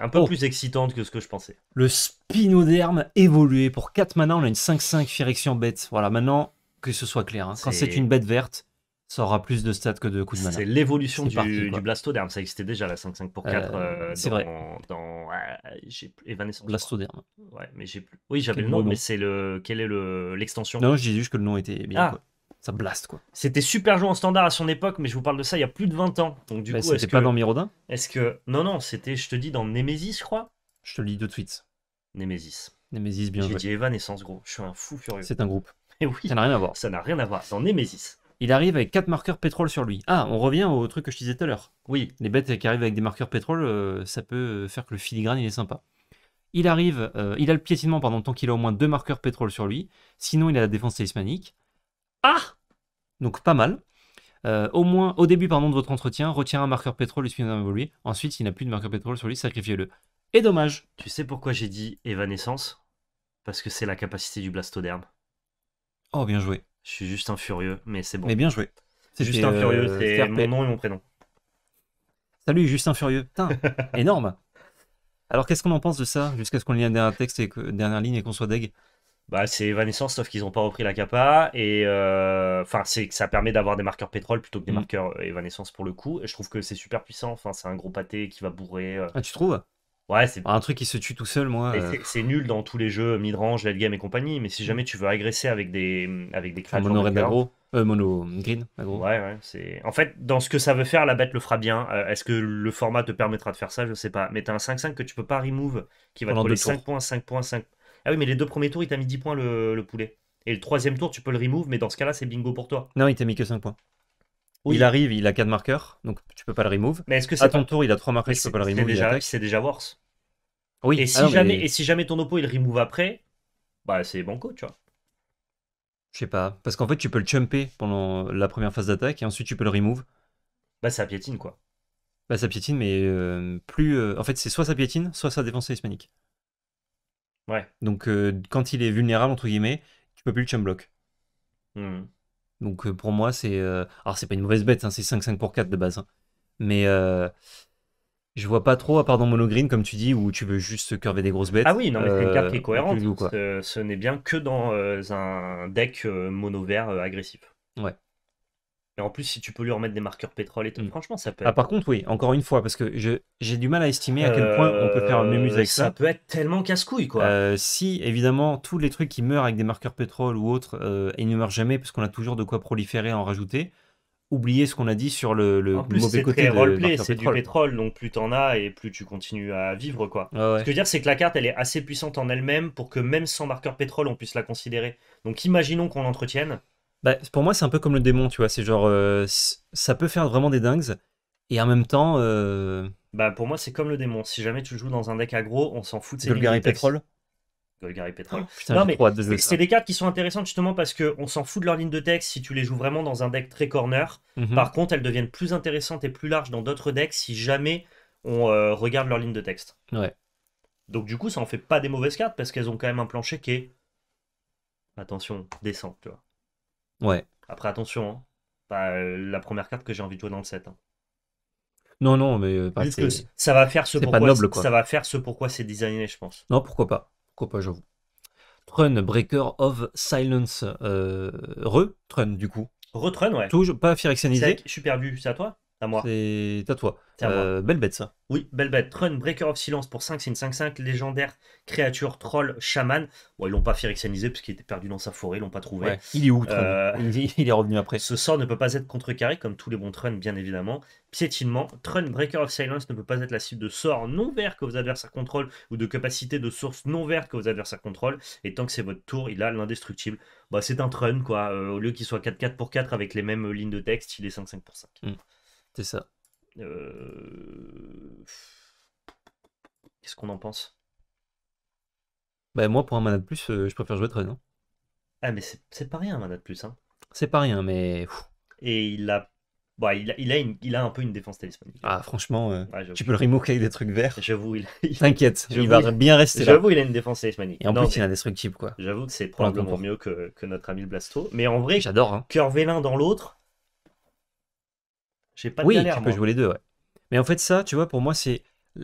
Un peu oh. plus excitante que ce que je pensais. Le spinoderme évolué. Pour 4 mana, on a une 5-5 Firection bête. Voilà, maintenant, que ce soit clair. Hein. Quand c'est une bête verte, ça aura plus de stats que de coups de mana. C'est l'évolution du, Blastoderme. Ça existait déjà, la 5-5 pour 4. Euh, euh, c'est vrai. Dans, Evanescence. Blastoderme. Ouais, mais j'ai plus. Oui, j'avais le nom, mais c'est le. Quelle est l'extension Non, je dis juste que le nom était bien. Ah ça blast quoi. C'était super joué en standard à son époque, mais je vous parle de ça il y a plus de 20 ans. Donc du coup, c'était pas dans Mirodin Est-ce que non non, c'était je te dis dans Nemesis, je crois. Je te lis de tweets. Nemesis. Nemesis bien J'ai dit Evanescence gros, je suis un fou furieux. C'est un groupe. Et eh oui. Ça n'a rien à voir. Ça n'a rien à voir dans Nemesis. Il arrive avec quatre marqueurs pétrole sur lui. Ah, on revient au truc que je disais tout à l'heure. Oui. Les bêtes qui arrivent avec des marqueurs pétrole, euh, ça peut euh, faire que le filigrane il est sympa. Il arrive, euh, il a le piétinement pendant tant qu'il a au moins deux marqueurs pétrole sur lui. Sinon, il a la défense talismanique ah Donc pas mal. Euh, au moins, au début pardon, de votre entretien, retire un marqueur pétrole et lui. Ensuite, il n'a plus de marqueur pétrole sur lui, sacrifiez-le. Et dommage. Tu sais pourquoi j'ai dit évanescence Parce que c'est la capacité du blastoderme. Oh, bien joué. Je suis juste un furieux, mais c'est bon. Mais bien joué. C'est juste un furieux, euh, c'est mon nom et mon prénom. Salut, Justin Furieux. Putain, énorme. Alors, qu'est-ce qu'on en pense de ça Jusqu'à ce qu'on lit un dernier texte et que, dernière ligne et qu'on soit deg bah, c'est Evanescence, sauf qu'ils n'ont pas repris la capa. Et euh, enfin, c'est ça permet d'avoir des marqueurs pétrole plutôt que des mhm. marqueurs euh, Evanescence pour le coup. Et je trouve que c'est super puissant. Enfin, c'est un gros pâté qui va bourrer. Euh. Ah, tu trouves Ouais, c'est ah, un truc qui se tue tout seul, moi. C'est nul dans tous les jeux midrange, late game et compagnie. Mais si mhm. jamais tu veux agresser avec des avec des mono mono green Ouais, ouais. C'est en fait dans ce que ça veut faire, la bête le fera bien. Est-ce que le format te permettra de faire ça Je sais pas. Mais t'as un 5-5 que tu peux pas remove qui va te coller 5 points, 5 points, 5 points ah oui, mais les deux premiers tours, il t'a mis 10 points le, poulet. Et le troisième tour, tu peux le remove, mais dans ce cas-là, c'est bingo pour toi. Non, il t'a mis que 5 points. Il arrive, il a 4 marqueurs, donc tu peux pas le remove. Mais est-ce que c'est ton tour, il a 3 marqueurs, tu peux pas le remove. c'est déjà worse. Oui. Et ah si, jamais, et si jamais ton oppo il remove après, bah c'est banco, tu vois. Je sais pas, parce qu'en fait tu peux le chumper pendant la première phase d'attaque et ensuite tu peux le remove. Bah ça piétine quoi. Bah ça piétine, mais euh, plus. Euh, en fait c'est soit ça piétine, soit ça défense hispanique. Ouais. Donc euh, quand il est vulnérable, entre guillemets, tu peux plus le chum block. Hmm. Donc euh, pour moi, c'est. Euh, alors c'est pas une mauvaise bête, hein, c'est 5-5 pour 4 de base. Hein. Mais je vois pas trop, à part dans Monogreen, comme tu dis, où tu veux juste curver des grosses bêtes. Ah oui, non, mais c'est une carte qui est cohérente. ce n'est bien que dans un deck mono-vert agressif. Ouais. Et en plus, si tu peux lui remettre des marqueurs pétrole et tout, mm. franchement, ça peut ah, être... Ah, par contre, oui, encore une fois, parce que j'ai du mal à estimer à quel euh, point on peut faire un mémus avec ça. Ça peut être tellement casse-couille, quoi. Euh, si, évidemment, tous les trucs qui meurent avec des marqueurs pétrole ou autres, ils euh, ne meurent jamais, parce qu'on a toujours de quoi proliférer et en rajouter. Oubliez ce qu'on a dit sur le, le plus, mauvais côté roleplay, C'est du pétrole, donc plus t'en as et plus tu continues à vivre, quoi. Ce que je veux dire, c'est que la carte, elle est assez puissante en elle-même pour que même sans marqueur pétrole, on puisse la considérer. Donc imaginons qu'on l'entretienne bah, pour moi, c'est un peu comme le démon, tu vois. C'est genre, euh, ça peut faire vraiment des dingues, et en même temps. Euh, bah, pour moi, c'est comme le démon. Si jamais tu joues dans un deck aggro, on s'en fout de ses Golgari Pétrole Golgari Pétrole. Oh, non, mais c'est des cartes qui sont intéressantes justement parce qu'on s'en fout de leur ligne de texte si tu les joues vraiment dans un deck très corner. Mhm. Par contre, elles deviennent plus intéressantes et plus larges dans d'autres decks si jamais on euh, regarde leur ligne de texte. Ouais. Donc, du coup, ça en fait pas des mauvaises cartes parce qu'elles ont quand même un plancher qui est. Attention, descente tu vois. Ouais. Après, attention, hein. pas euh, la première carte que j'ai envie de jouer dans le set. Hein. Non, non, mais euh, parce que ça va faire ce pourquoi ça va faire ce pourquoi c'est designé, je pense. Non, pourquoi pas Pourquoi pas, j'avoue. Trun Breaker of Silence euh, re Trun du coup. Retrun, ouais. Toujours pas Firexianisé. Je suis perdu, c'est à toi à moi. C'est à toi. Euh, belle bête, ça. Oui, belle bête. Trun, Breaker of Silence pour 5, c'est une 5-5. Légendaire, créature, troll, chaman. Bon, ils l'ont pas phyrexanisé parce qu'il était perdu dans sa forêt, ils l'ont pas trouvé. Il est où, euh, Il est revenu après. Ce sort ne peut pas être contrecarré, comme tous les bons Truns, bien évidemment. Piétinement, Trun, Breaker of Silence ne peut pas être la cible de sort non vert que vos adversaires contrôlent ou de capacité de sources non verte que vos adversaires contrôlent. Et tant que c'est votre tour, il a l'indestructible. Bah, c'est un Trun, quoi. Euh, au lieu qu'il soit 4-4 pour 4 avec les mêmes lignes de texte, il est 5-5 pour 5. C'est ça. Euh, qu'est-ce qu'on en pense Bah moi, pour un mana de plus, euh, je préfère jouer très hein. Ah mais c'est pas rien un mana de plus. Hein. C'est pas rien, mais... Et bah, il a... il, a, il, a il a un peu une défense téléphonique. Ah franchement, euh, tu peux le remove avec des trucs verts. J'avoue, il... T'inquiète, il va bien rester J'avoue, il a une défense téléphonique. Et en plus, il est indestructible, quoi. J'avoue que c'est probablement mieux que, que, notre ami le Blasto. Mais en vrai, j'adore. Hein. Cœur vélin dans l'autre, j'ai pas de oui, tu peux jouer les deux, ouais. Mais en fait, ça, tu vois, pour moi, c'est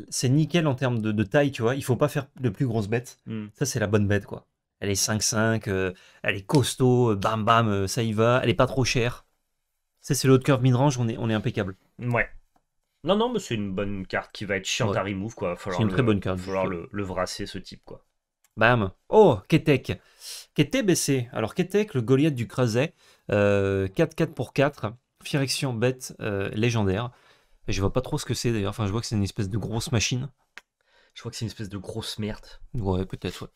c'est nickel en termes de, taille, tu vois. Il faut pas faire de plus grosses bêtes. Hmm. Ça, c'est la bonne bête, quoi. Elle est 5-5, euh, elle est costaud, euh, bam bam, euh, ça y va, elle est pas trop chère. Ça, c'est l'autre curve midrange, on est, on est impeccable. Ouais. Non, non, mais c'est une bonne carte qui va être chiante à remove, quoi. C'est une très bonne carte. Il va falloir le, le, ce type, quoi. Bam. Oh, Ketek. Ketek baissé. Alors, Ketek, le Goliath du Creuset, 4-4 pour 4 direction bête euh, légendaire. Et je vois pas trop ce que c'est d'ailleurs. Enfin, je vois que c'est une espèce de grosse machine. Je vois que c'est une espèce de grosse merde. Ouais, peut-être.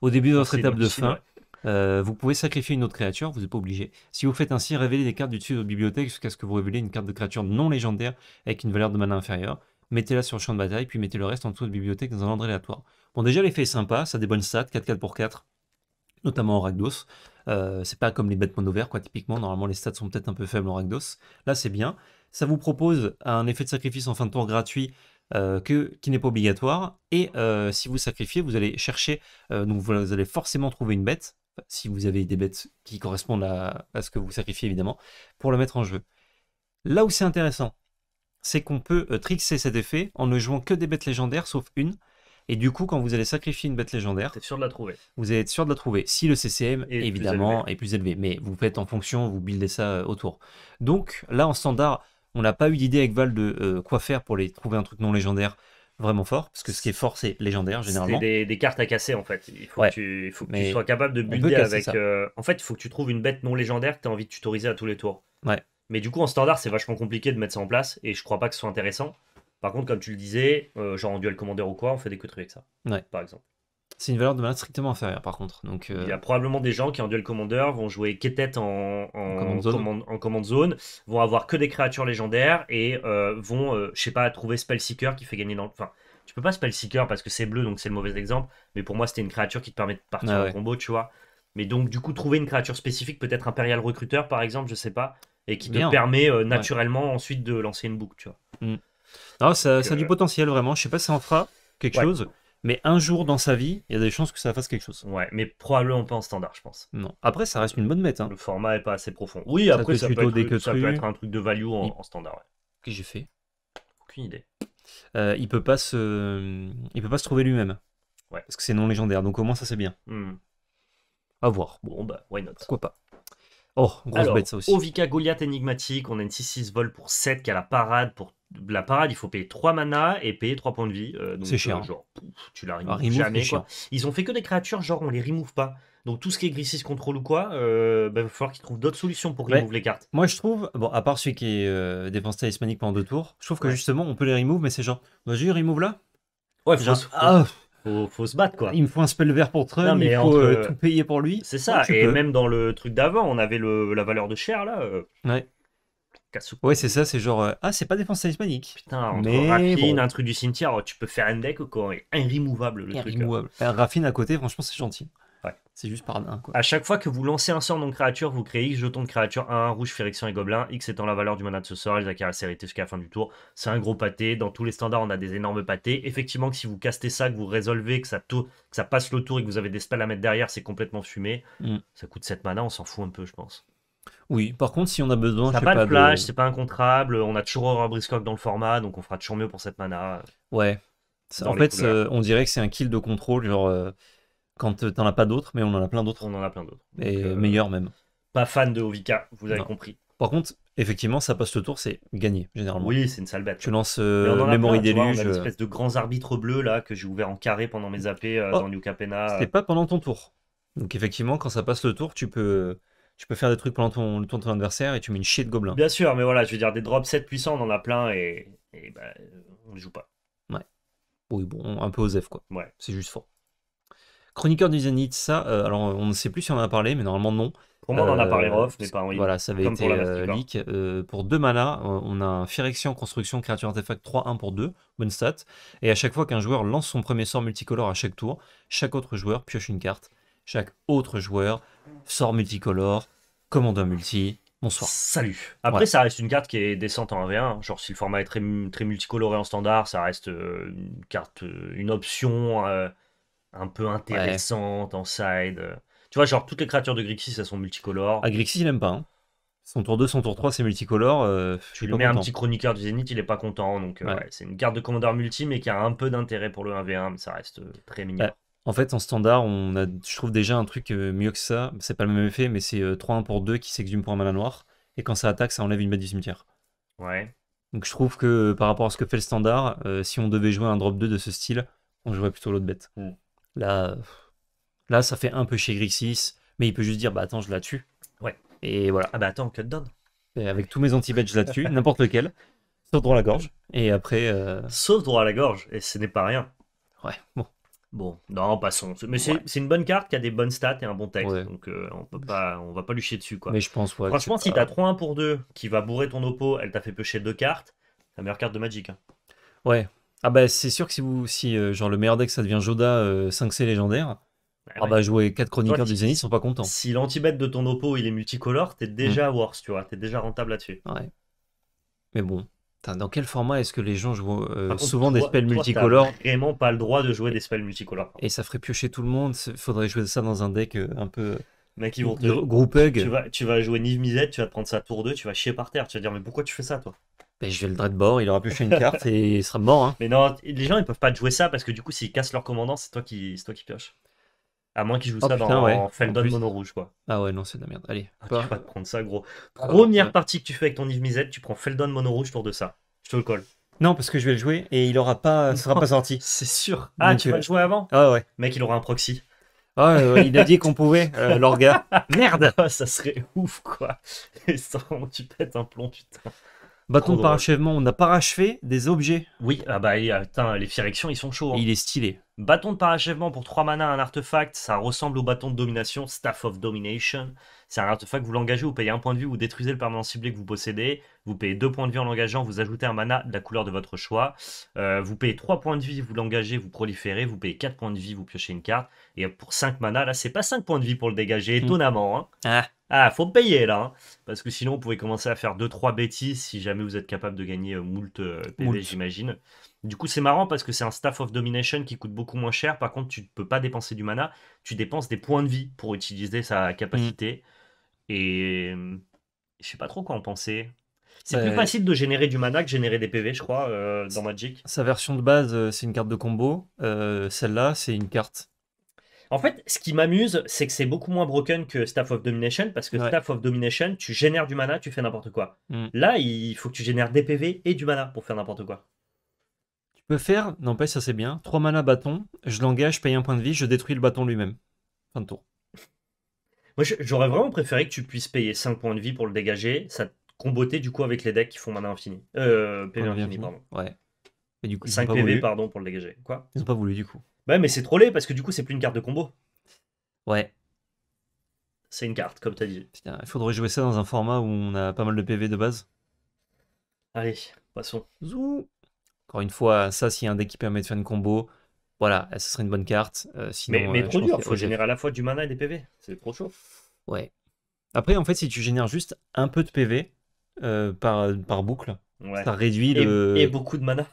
Au début de votre étape de fin, euh, vous pouvez sacrifier une autre créature, vous n'êtes pas obligé. Si vous faites ainsi, révéler des cartes du dessus de votre bibliothèque jusqu'à ce que vous révélez une carte de créature non légendaire avec une valeur de mana inférieure. Mettez-la sur le champ de bataille, puis mettez le reste en dessous de bibliothèque dans un ordre aléatoire. Bon, déjà, l'effet est sympa, ça a des bonnes stats, 4-4 pour 4, notamment en Ragdos. Euh, c'est pas comme les bêtes ouverts, quoi. Typiquement, normalement, les stats sont peut-être un peu faibles en Ragdos. Là, c'est bien. Ça vous propose un effet de sacrifice en fin de tour gratuit euh, que, qui n'est pas obligatoire. Et euh, si vous sacrifiez, vous allez chercher, donc vous, allez forcément trouver une bête, si vous avez des bêtes qui correspondent à, ce que vous sacrifiez, évidemment, pour la mettre en jeu. Là où c'est intéressant, c'est qu'on peut trixer cet effet en ne jouant que des bêtes légendaires, sauf une, et du coup, quand vous allez sacrifier une bête légendaire, vous êtes sûr de la trouver. Vous allez sûr de la trouver. Si le CCM, évidemment, est plus élevé. Mais vous faites en fonction, vous buildez ça euh, autour. Donc là, en standard, on n'a pas eu d'idée avec Val de euh, quoi faire pour les trouver un truc non légendaire vraiment fort, parce que ce qui est fort, c'est légendaire généralement. C'est des, cartes à casser en fait. Il faut que, tu, sois capable de builder avec. Euh, en fait, il faut que tu trouves une bête non légendaire que tu as envie de tutoriser à tous les tours. Ouais. Mais du coup, en standard, c'est vachement compliqué de mettre ça en place et je crois pas que ce soit intéressant. Par contre, comme tu le disais, euh, genre en duel commander ou quoi, on fait des trucs avec ça. Ouais. Par exemple. C'est une valeur de mana strictement inférieure, par contre. Donc, euh, Il y a probablement des gens qui, en duel commander, vont jouer quête en, en, command zone. vont avoir que des créatures légendaires et euh, vont, je je sais pas, trouver Spellseeker qui fait gagner dans. Enfin, tu peux pas Spellseeker parce que c'est bleu, donc c'est le mauvais exemple. Mais pour moi, c'était une créature qui te permet de partir ah en combo, tu vois. Mais donc, du coup, trouver une créature spécifique, peut-être Imperial Recruteur, par exemple, je sais pas, et qui te permet naturellement ensuite de lancer une boucle, tu vois. Mm. Non, ah, ça, ça a du euh, potentiel vraiment. Je sais pas si ça en fera quelque chose. Mais un jour dans sa vie, il y a des chances que ça fasse quelque chose. Ouais, mais probablement pas en standard, je pense. Non. Après, ça reste une bonne mette. Hein. Le format est pas assez profond. Oui, après, ça, peut être, que ça peut être un truc de value en, standard. Qu'est-ce que j'ai fait Aucune idée. Euh, il peut pas se, il peut pas se trouver lui-même. Ouais. Parce que c'est non légendaire, donc au moins ça c'est bien. Hmm. À voir. Bon bah, why not Pourquoi pas Oh, grosse bête ça aussi. Ovika Goliath énigmatique, on a une 6-6 vol pour 7 qui a la parade. Pour la parade, il faut payer 3 mana et payer 3 points de vie. Euh, c'est cher. Euh, hein. genre, tu la ah, jamais. Quoi. Ils ont fait que des créatures, genre on les remove pas. Donc tout ce qui est Grissis Control ou quoi, il euh, bah, va falloir qu'ils trouvent d'autres solutions pour ouais. les cartes. Moi je trouve, bon, à part celui qui est dépense talismanique pendant deux tours, je trouve que justement on peut les remove, mais c'est genre, vas j'ai remove là Ouais, genre, ah, il faut se battre quoi. Il me faut un spell vert pour Trump, mais il faut euh, tout payer pour lui. C'est ça, et même dans le truc d'avant, on avait le, la valeur de chair là. Euh, ouais. Ouais, c'est ça, c'est genre. Euh, ah, c'est pas défense talismanique. Putain, entre mais Raffine, un truc du cimetière, oh, tu peux faire un deck quoi, et un le truc. Un, Raffine à côté, franchement, c'est gentil. C'est juste par À chaque fois que vous lancez un sort non créature, vous créez X jetons de créature 1, rouge, férection et gobelin. X étant la valeur du mana de ce sort, il acquiert la jusqu'à la fin du tour. C'est un gros pâté. Dans tous les standards, on a des énormes pâtés. Effectivement, que si vous castez ça, que vous résolvez, que ça, ça passe le tour et que vous avez des spells à mettre derrière, c'est complètement fumé. Mm. Ça coûte 7 mana, on s'en fout un peu, je pense. Oui, par contre, si on a besoin. Ça n'a pas, de plage, c'est pas incontrable. On a toujours un Briscock dans le format, donc on fera toujours mieux pour cette mana. Euh, ouais. en fait, euh, on dirait que c'est un kill de contrôle. Genre. Euh, quand euh, t'en as pas d'autres, mais on en a plein d'autres. On en a plein d'autres. Et euh, meilleurs même. Pas fan de Ovika, vous avez compris. Par contre, effectivement, ça passe le tour, c'est gagné, généralement. Oui, c'est une sale bête. Tu lances euh, Memory On a une euh. espèce de grands arbitres bleus, là, que j'ai ouvert en carré pendant mes AP oh, dans New Capena. C'était pas pendant ton tour. Donc, effectivement, quand ça passe le tour, tu peux. Tu peux faire des trucs pendant ton, le tour ton adversaire et tu mets une chier de gobelins. Bien sûr, mais voilà, je veux dire, des drops 7 puissants, on en a plein et, bah, on ne joue pas. Ouais. Oui, bon, un peu F quoi. Ouais. C'est juste fort. Chroniqueur du Zenith, ça, euh, alors on ne sait plus si on en a parlé, mais normalement non. Pour moi, on en a parlé euh, off, mais pas oui. Voilà, ça avait été pour euh, leak. pour deux manas, on a un Phyrexian Construction Créature Artefact 3-1 pour 2, bonne stat. Et à chaque fois qu'un joueur lance son premier sort multicolore à chaque tour, chaque autre joueur pioche une carte. Chaque autre joueur sort multicolore, commande un multi, Bonsoir. Salut. Après, ça reste une carte qui est décente en 1v1. Hein. Genre, si le format est très, très et en standard, ça reste une carte, une option un peu intéressante, en side. Euh. Tu vois, genre toutes les créatures de Grixis, elles sont multicolores. Ah, Grixis, il aime pas. Hein. Son tour 2, son tour 3, c'est multicolore. Euh, tu lui mets un petit chroniqueur du Zénith, il est pas content. Donc, euh, c'est une garde de commandeur multi, mais qui a un peu d'intérêt pour le 1v1, mais ça reste très mignon. En fait, en standard, on a, je trouve déjà un truc mieux que ça. C'est pas le même effet, mais c'est 3-1 pour 2 qui s'exhume pour un malin noir. Et quand ça attaque, ça enlève une bête du cimetière. Ouais. Donc, je trouve que par rapport à ce que fait le standard, si on devait jouer un drop 2 de ce style, on jouerait plutôt l'autre bête. Hmm. Là, là, ça fait un peu chez Grixis, mais il peut juste dire bah attends, je la tue. Ouais. Et voilà. Ah bah attends, que donne. avec tous mes anti-badges là-dessus, n'importe lequel, sauf droit à la gorge. Et après. Euh, sauf droit à la gorge, et ce n'est pas rien. Ouais, bon. Bon, non, passons. Mais c'est une bonne carte qui a des bonnes stats et un bon texte. Donc euh, on peut pas, on va pas lui dessus. Quoi. Mais je pense, ouais, Franchement, si t'as 3-1 pour 2 qui va bourrer ton oppo, elle t'a fait pêcher deux cartes, la meilleure carte de Magic. Hein. Ouais, ah bah c'est sûr que si vous euh, genre le meilleur deck ça devient Joda 5C euh, légendaire, bah ah bah, jouer 4 chroniqueurs du Zenith sont pas contents. Si lanti de ton oppo il est multicolore, t'es déjà hmm. worse, tu vois, t'es déjà rentable là-dessus. Ouais. Mais bon, dans quel format est-ce que les gens jouent euh, souvent des spells multicolores Vraiment pas le droit de jouer des spells multicolores. Et ça ferait piocher tout le monde, faudrait jouer ça dans un deck un peu mais qui vont te... Tu vas, jouer Niv Mizet, tu vas te prendre ça tour 2, tu vas chier par terre, tu vas dire mais pourquoi tu fais ça toi je vais le dreadboard, il aura pioché une carte et il sera mort. Hein. Mais non, les gens ils peuvent pas jouer ça parce que du coup, s'ils cassent leur commandant, c'est toi qui, c'est toi qui pioche. À moins qu'ils jouent oh, ça dans en Feldon mono rouge, quoi. Ah ouais, non, c'est de la merde. Allez, ah, pas... te prendre ça, gros. Ah, Première partie que tu fais avec ton Yves Misette, tu prends Feldon mono rouge autour de ça. Je te le colle. Non, parce que je vais le jouer et il aura pas, sera pas sorti. C'est sûr. Ah, tu euh, vas le jouer avant Ah ouais. Mec, il aura un proxy. Ah, il a dit qu'on pouvait, euh, l'orga. Merde ah, Ça serait ouf, quoi. tu pètes un plomb, putain. Bâton de parachèvement, on a parachevé des objets. Oui, ah bah attends, les directions, ils sont chauds. Hein. Il est stylé. Bâton de parachèvement pour 3 mana, un artefact, ça ressemble au bâton de domination, Staff of Domination. C'est un artefact vous l'engagez, vous payez un point de vie, vous détruisez le permanent ciblé que vous possédez, vous payez 2 points de vie en l'engageant, vous ajoutez un mana de la couleur de votre choix, euh, vous payez 3 points de vie, vous l'engagez, vous proliférez, vous payez 4 points de vie, vous piochez une carte, et pour 5 mana, là c'est pas 5 points de vie pour le dégager, hmm. étonnamment. Hein. Ah. Ah, faut payer là, hein. parce que sinon vous pouvez commencer à faire 2-3 bêtises si jamais vous êtes capable de gagner euh, moult euh, PV, j'imagine. Du coup, c'est marrant parce que c'est un Staff of Domination qui coûte beaucoup moins cher. Par contre, tu ne peux pas dépenser du mana, tu dépenses des points de vie pour utiliser sa capacité. Mm. Et je sais pas trop quoi en penser. C'est plus bah, facile de générer du mana que générer des PV, je crois, euh, dans Magic. Sa version de base, c'est une carte de combo. Celle-là, c'est une carte en fait, ce qui m'amuse, c'est que c'est beaucoup moins broken que Staff of Domination, parce que Staff of Domination, tu génères du mana, tu fais n'importe quoi. Mm. Là, il faut que tu génères des PV et du mana pour faire n'importe quoi. Tu peux faire, n'empêche, ça c'est bien, 3 mana bâton, je l'engage, paye un point de vie, je détruis le bâton lui-même. Fin de tour. Moi, j'aurais vraiment préféré que tu puisses payer 5 points de vie pour le dégager, ça combotait du coup avec les decks qui font mana infini. Euh, PV infini, pardon. Ouais. Et du coup, 5 PV, pardon, pour le dégager. Quoi Ils n'ont pas voulu du coup. Ouais, mais c'est trop laid parce que du coup, c'est plus une carte de combo. Ouais. C'est une carte, comme t'as dit. il faudrait jouer ça dans un format où on a pas mal de PV de base. Allez, passons. Zou. Encore une fois, ça, s'il y a un deck qui permet de faire une combo, voilà, ça eh, serait une bonne carte. Euh, mais, euh, trop dur, il faut générer à la fois du mana et des PV. C'est trop chaud. Ouais. Après, en fait, si tu génères juste un peu de PV euh, par, par boucle, ça réduit le. Et beaucoup de mana.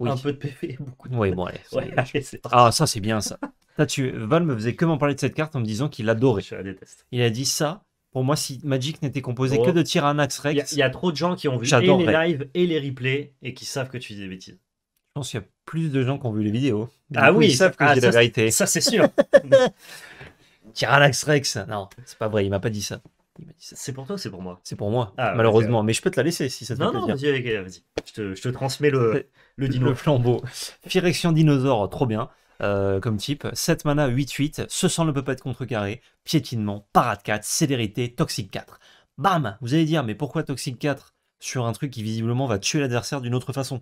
Un peu de PV, beaucoup de Oui, ah, ça, c'est bien ça. Val me faisait que m'en parler de cette carte en me disant qu'il adorait. Je la déteste. Il a dit ça. Pour moi, si Magic n'était composé que oh. de Tyrannax Rex. Il y, a trop de gens qui ont vu les lives et les replays et qui savent que tu dis des bêtises. Je pense qu'il y a plus de gens qui ont vu les vidéos. Ah oui, ils savent que ah, la vérité. Ça, c'est sûr. Tyrannax Rex. Non, c'est pas vrai, il m'a pas dit ça. C'est pour toi ou c'est pour moi C'est pour moi, ah, malheureusement. Mais je peux te la laisser si ça te plaît. Non, non, vas-y, vas vas-y. Je, te, transmets le, le flambeau. Firection dinosaure, trop bien. Euh, comme type. 7 mana, 8-8. Ce sang ne peut pas être contrecarré. Piétinement, parade 4, célérité, toxique 4. Bam Vous allez dire, mais pourquoi toxique 4 sur un truc qui visiblement va tuer l'adversaire d'une autre façon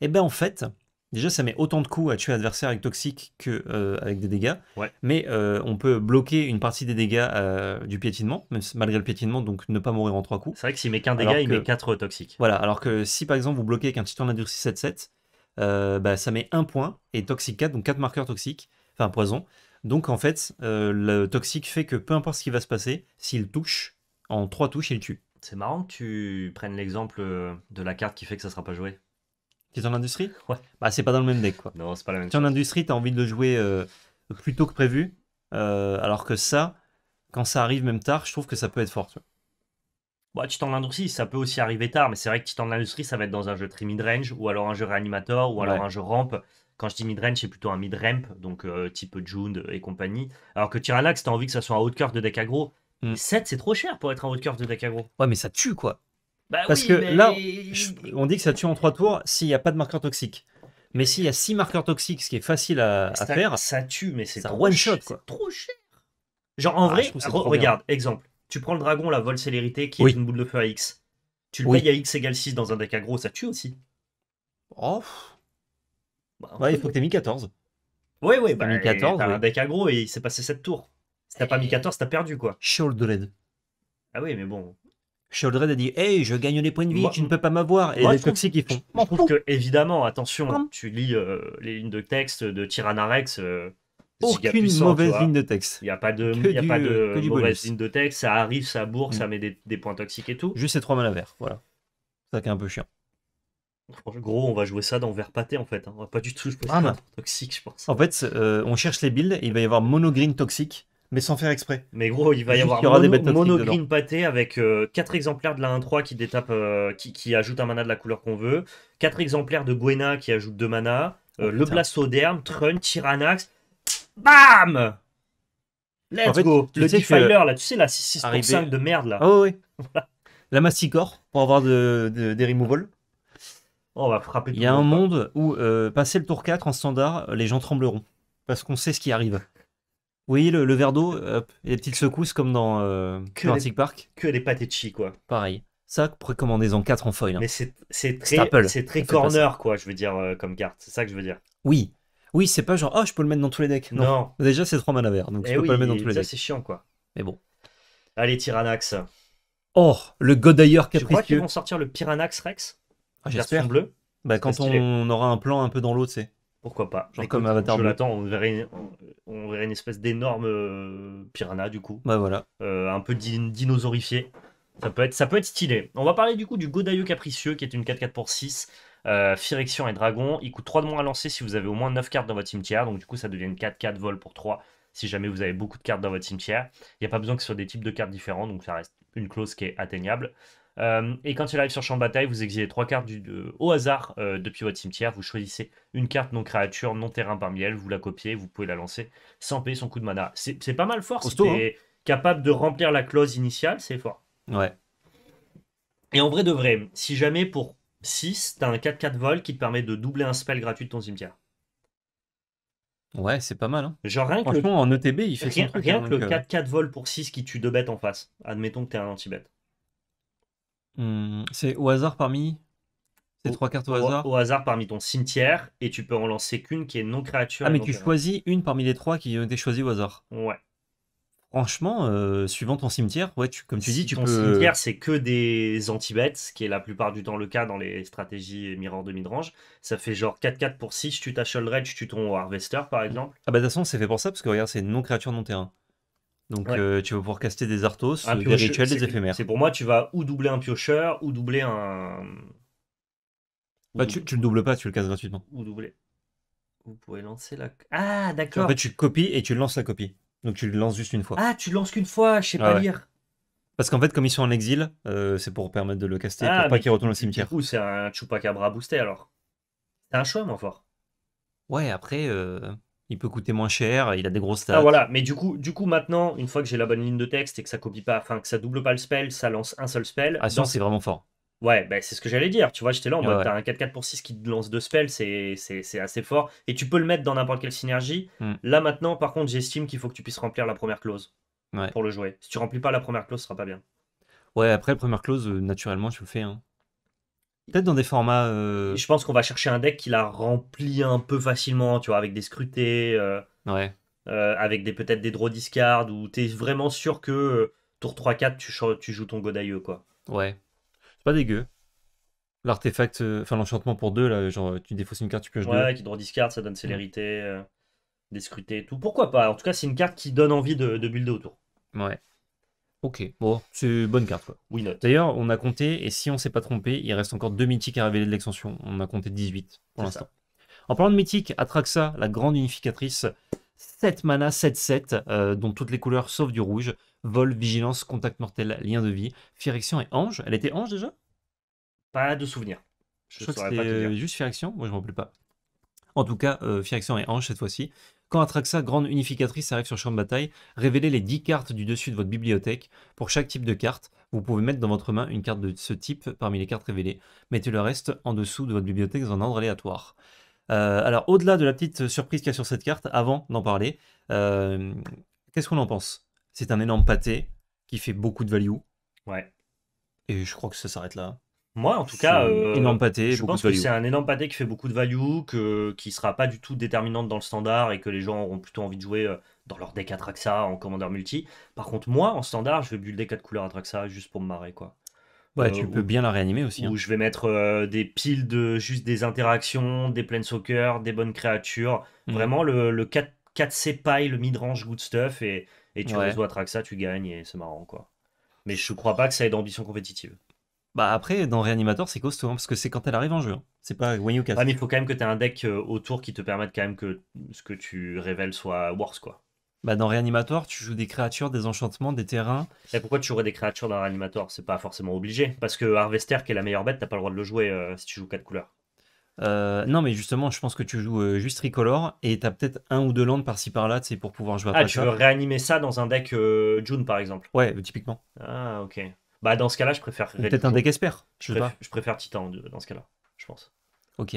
Eh bien en fait, Déjà, ça met autant de coups à tuer l'adversaire avec toxique que euh, avec des dégâts. Mais euh, on peut bloquer une partie des dégâts euh, du piétinement, malgré le piétinement, donc ne pas mourir en trois coups. C'est vrai que s'il met qu'un dégât, il met quatre toxiques. Voilà, alors que si par exemple vous bloquez avec un titan d'indurci 7-7, bah, ça met un point et toxique 4, donc quatre marqueurs toxiques, enfin poison. Donc en fait, le toxique fait que peu importe ce qui va se passer, s'il touche, en trois touches, il tue. C'est marrant que tu prennes l'exemple de la carte qui fait que ça ne sera pas joué. T'es dans l'industrie Ouais. Bah, c'est pas dans le même deck, quoi. Non, c'est pas la même T'es en t'as envie de le jouer euh, plus tôt que prévu, euh, alors que ça, quand ça arrive même tard, je trouve que ça peut être fort, tu vois. Bah, Titan l'industrie, ça peut aussi arriver tard, mais c'est vrai que Titan de l'industrie, ça va être dans un jeu très mid-range, ou alors un jeu réanimateur, ou alors un jeu rampe. Quand je dis mid-range, c'est plutôt un mid-ramp, donc euh, type June et compagnie. Alors que Tyrannax, t'as envie que ça soit un haut de cœur de deck aggro. 7, hmm. c'est trop cher pour être un haut de cœur de deck aggro. Ouais, mais ça tue, quoi. Bah Parce que là, on dit que ça tue en 3 tours s'il n'y a pas de marqueur toxique. Mais s'il y a 6 marqueurs toxiques, ce qui est facile à, faire. Ça tue, mais c'est trop, one shot, quoi. trop cher. Genre, en ah, vrai, regarde, exemple. Tu prends le dragon, la vol célérité, qui est une boule de feu à X. Tu le payes à X égale 6 dans un deck aggro, ça tue aussi. Oh. Bah, ouais, il faut que t'aies mis 14. Bah, oui, oui, bah, mis 14, t'as un deck aggro et il s'est passé 7 tours. Si t'as pas eh. mis 14, t'as perdu, quoi. Shouldered. Ah oui, mais bon. Sheldred a dit Hey, je gagne des points de vie, tu ne peux pas m'avoir. Et les toxiques, ils font. Je trouve que, évidemment, attention, tu lis euh, les lignes de texte de Tyrannarex. Euh, a Aucune mauvaise ligne de texte. Il n'y a pas de, y a pas de mauvaise ligne de texte. Ça arrive, ça bourre, ça mm. met des, points toxiques et tout. Juste ces trois à verre, voilà. ça qui est un peu chiant. Gros, on va jouer ça dans verre pâté en fait. Hein. pas du tout jouer ah, toxique, je pense. En fait, euh, on cherche les builds. Il va y avoir mono green toxique mais sans faire exprès. Mais gros, il va y avoir pâté avec euh, quatre 4 exemplaires de la 1-3 qui détape, euh, qui, ajoute un mana de la couleur qu'on veut, 4 exemplaires de Gwena qui ajoute 2 mana, euh, oh, le Blastoderme, Trun, Tyrannax. BAM Let's go Le Defiler, là, tu sais, la 6 de merde, là. Ah oui, la Masticore, pour avoir de, des removals. Oh, on va frapper. Il y a un monde hein. où, passer le tour 4 en standard, les gens trembleront. Parce qu'on sait ce qui arrive. Oui, le, verre d'eau, et les petites secousses comme dans euh, Park. Que les pâtés de chi, quoi. Pareil. Ça, précommandez-en 4 en foil. Hein. Mais c'est très, très corner, quoi, je veux dire, euh, comme carte. C'est ça que je veux dire. Oui. Oui, c'est pas genre, oh, je peux le mettre dans tous les decks. Non. Déjà, c'est 3 mana donc je eh peux pas le mettre dans tous les decks. c'est chiant, quoi. Mais bon. Allez, Tyrannax. Oh, le d'ailleurs capricieux. Je crois qu'ils vont sortir le Piranax Rex. Ah, j'espère. bleu. Bah, quand on, on aura un plan un peu dans l'eau, tu sais. Pourquoi pas Genre comme Avatar on verrait, une, on verrait une espèce d'énorme euh, piranha du coup. Bah voilà. Euh, un peu dinosaurifié. Ça peut, être, ça peut être stylé. On va parler du coup du Godayu Capricieux qui est une 4-4 pour 6. Euh, et Dragon. Il coûte 3 de moins à lancer si vous avez au moins 9 cartes dans votre cimetière. Donc du coup ça devient une 4-4 vol pour 3 si jamais vous avez beaucoup de cartes dans votre cimetière. Il n'y a pas besoin que ce soit des types de cartes différents. Donc ça reste une clause qui est atteignable. Euh, et quand il arrive sur champ de bataille, vous exigez trois cartes au hasard euh, depuis votre cimetière. Vous choisissez une carte non créature, non terrain parmi elles. Vous la copiez, vous pouvez la lancer sans payer son coup de mana. C'est pas mal fort. Costaud, capable de remplir la clause initiale, c'est fort. Ouais. Et en vrai de vrai, si jamais pour 6, t'as un 4-4 vol qui te permet de doubler un spell gratuit de ton cimetière. Ouais, c'est pas mal. Hein. Genre rien Franchement, que en ETB, il fait son truc, rien hein, que le 4-4 euh, vol pour 6 qui tue deux bêtes en face. Admettons que t'es un anti-bête. Hmm, c'est au hasard parmi ces trois cartes au hasard Au hasard parmi ton cimetière, et tu peux en lancer qu'une qui est non créature. Ah, mais tu choisis une parmi les trois qui ont été choisies au hasard. Ouais. Franchement, euh, suivant ton cimetière, ouais, tu, comme tu dis, tu ton cimetière, c'est que des anti-bêtes, ce qui est la plupart du temps le cas dans les stratégies Mirror de midrange. Ça fait genre 4-4 pour 6, tu red, je tu ton Harvester par mmh. exemple. Ah, bah de toute façon, c'est fait pour ça, parce que regarde, c'est non créature, non terrain. Donc euh, tu vas pouvoir caster des Arthos, des rituels, des éphémères. C'est pour moi, tu vas ou doubler un piocheur, ou doubler un. Bah, tu, ne le doubles pas, tu le casses gratuitement. Ou doubler. Vous pouvez lancer la. Ah, d'accord. En fait, tu copies et tu lances la copie. Donc tu le lances juste une fois. Ah, tu lances qu'une fois, je sais pas lire. Parce qu'en fait, comme ils sont en exil, euh, c'est pour permettre de le caster, ah, pour pas qu'il retourne au cimetière. Ou c'est un Chupacabra boosté alors. C'est un choix, mon fort. Ouais, après. Euh, il peut coûter moins cher, il a des grosses stats. Ah, voilà, mais du coup, du coup maintenant, une fois que j'ai la bonne ligne de texte et que ça copie pas, enfin que ça double pas le spell, ça lance un seul spell. Ah sinon, c'est vraiment fort. Ouais, ben, c'est ce que j'allais dire. Tu vois, j'étais là en mode, t'as un 4-4 pour 6 qui te lance deux spells, c'est, c'est, assez fort. Et tu peux le mettre dans n'importe quelle synergie. Hmm. Là maintenant, par contre, j'estime qu'il faut que tu puisses remplir la première clause pour le jouer. Si tu remplis pas la première clause, ce sera pas bien. Ouais, après la première clause, euh, naturellement, tu le fais. Hein. Peut-être dans des formats. Euh, Je pense qu'on va chercher un deck qui la remplit un peu facilement, tu vois, avec des scrutés, euh, ouais. Euh, avec des peut-être des draw discard, où t'es vraiment sûr que tour 3-4, tu, joues ton Godailleux, quoi. Ouais. C'est pas dégueu. L'artefact, enfin l'enchantement pour deux, là, genre tu défausses une carte, tu pioches ouais, Ouais, qui draw discard, ça donne mm. célérité, des scrutés et tout. Pourquoi pas En tout cas, c'est une carte qui donne envie de, de builder autour. Ouais. Ok, bon, c'est bonne carte Oui, D'ailleurs, on a compté, et si on ne s'est pas trompé, il reste encore deux mythiques à révéler de l'extension. On a compté 18 pour l'instant. En parlant de mythique, Atraxa, la grande unificatrice, 7 mana, 7-7, euh, dont toutes les couleurs sauf du rouge, vol, vigilance, contact mortel, lien de vie, Firection et ange. Elle était ange déjà Pas de souvenir. Je, crois que c'était juste Firection, moi je me rappelle pas. En tout cas, Firection euh, et ange cette fois-ci. Quand Atraxa, grande unificatrice, arrive sur champ de bataille, révélez les 10 cartes du dessus de votre bibliothèque. Pour chaque type de carte, vous pouvez mettre dans votre main une carte de ce type parmi les cartes révélées. Mettez le reste en dessous de votre bibliothèque dans un ordre aléatoire. Euh, alors, au-delà de la petite surprise qu'il y a sur cette carte, avant d'en parler, euh, qu'est-ce qu'on en pense C'est un énorme pâté qui fait beaucoup de value. Ouais. Et je crois que ça s'arrête là. Moi, en tout cas, euh, je pense que c'est un énorme pâté qui fait beaucoup de value, que, qui sera pas du tout déterminante dans le standard et que les gens auront plutôt envie de jouer euh, dans leur deck Atraxa en commandeur multi. Par contre, moi, en standard, je vais builder 4 couleurs Atraxa juste pour me marrer, quoi. Ouais, euh, tu peux bien la réanimer aussi. Hein. Ou je vais mettre des piles de juste des interactions, des soccer des bonnes créatures. Mm. Vraiment le, 4, 4C pile, le midrange, good stuff. Et, et tu ouais. à Atraxa, tu gagnes et c'est marrant quoi. Mais je ne crois pas que ça ait d'ambition compétitive. Bah après, dans Reanimator, c'est costaud, hein, parce que c'est quand elle arrive en jeu. Hein. C'est pas when you cast. Ah, mais il faut quand même que tu aies un deck euh, autour qui te permette quand même que ce que tu révèles soit worse, quoi. Bah, dans Reanimator, tu joues des créatures, des enchantements, des terrains. Et pourquoi tu jouerais des créatures dans Reanimator C'est pas forcément obligé. Parce que Harvester, qui est la meilleure bête, t'as pas le droit de le jouer euh, si tu joues quatre couleurs. Euh, non, mais justement, je pense que tu joues juste tricolore et t'as peut-être un ou deux landes par-ci par-là, c'est pour pouvoir jouer Ah, tu veux réanimer ça dans un deck June, par exemple Ouais, typiquement. Ah, ok. Bah, dans ce cas-là, je préfère. Peut-être un deck expert. Je, préfère, je préfère Titan dans ce cas-là, je pense. Ok.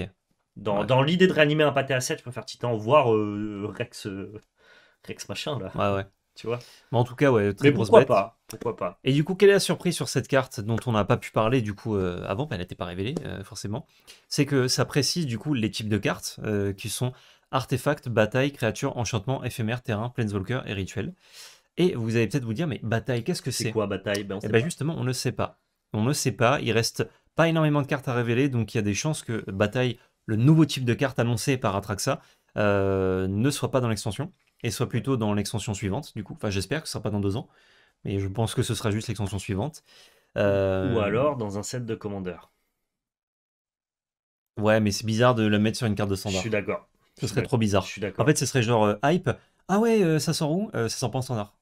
Dans, l'idée de réanimer un pâté à 7, je préfère Titan, voire euh, Rex, euh, Rex machin là. Ouais, ouais. Tu vois Mais en tout cas, ouais, très pourquoi pas Pourquoi pas Et du coup, quelle est la surprise sur cette carte dont on n'a pas pu parler du coup euh, avant bah, Elle n'était pas révélée, forcément. C'est que ça précise du coup les types de cartes qui sont artefacts, bataille, créatures, Enchantement, Éphémère, terrain, planeswalker et rituel. Et vous allez peut-être vous dire, mais bataille, qu'est-ce que c'est C'est quoi bataille ben, eh bien Justement, on ne sait pas. On ne sait pas. Il reste pas énormément de cartes à révéler, donc il y a des chances que bataille, le nouveau type de carte annoncé par Atraxa, euh, ne soit pas dans l'extension et soit plutôt dans l'extension suivante. Du coup, enfin, j'espère que ce sera pas dans deux ans, mais je pense que ce sera juste l'extension suivante. Euh, Ou alors dans un set de commandeur. Ouais, mais c'est bizarre de le mettre sur une carte de standard. Je suis d'accord. Ce serait trop bizarre. Je suis d'accord. En fait, ce serait genre euh, hype. Ah ouais, ça sort où Ça sort pas en standard.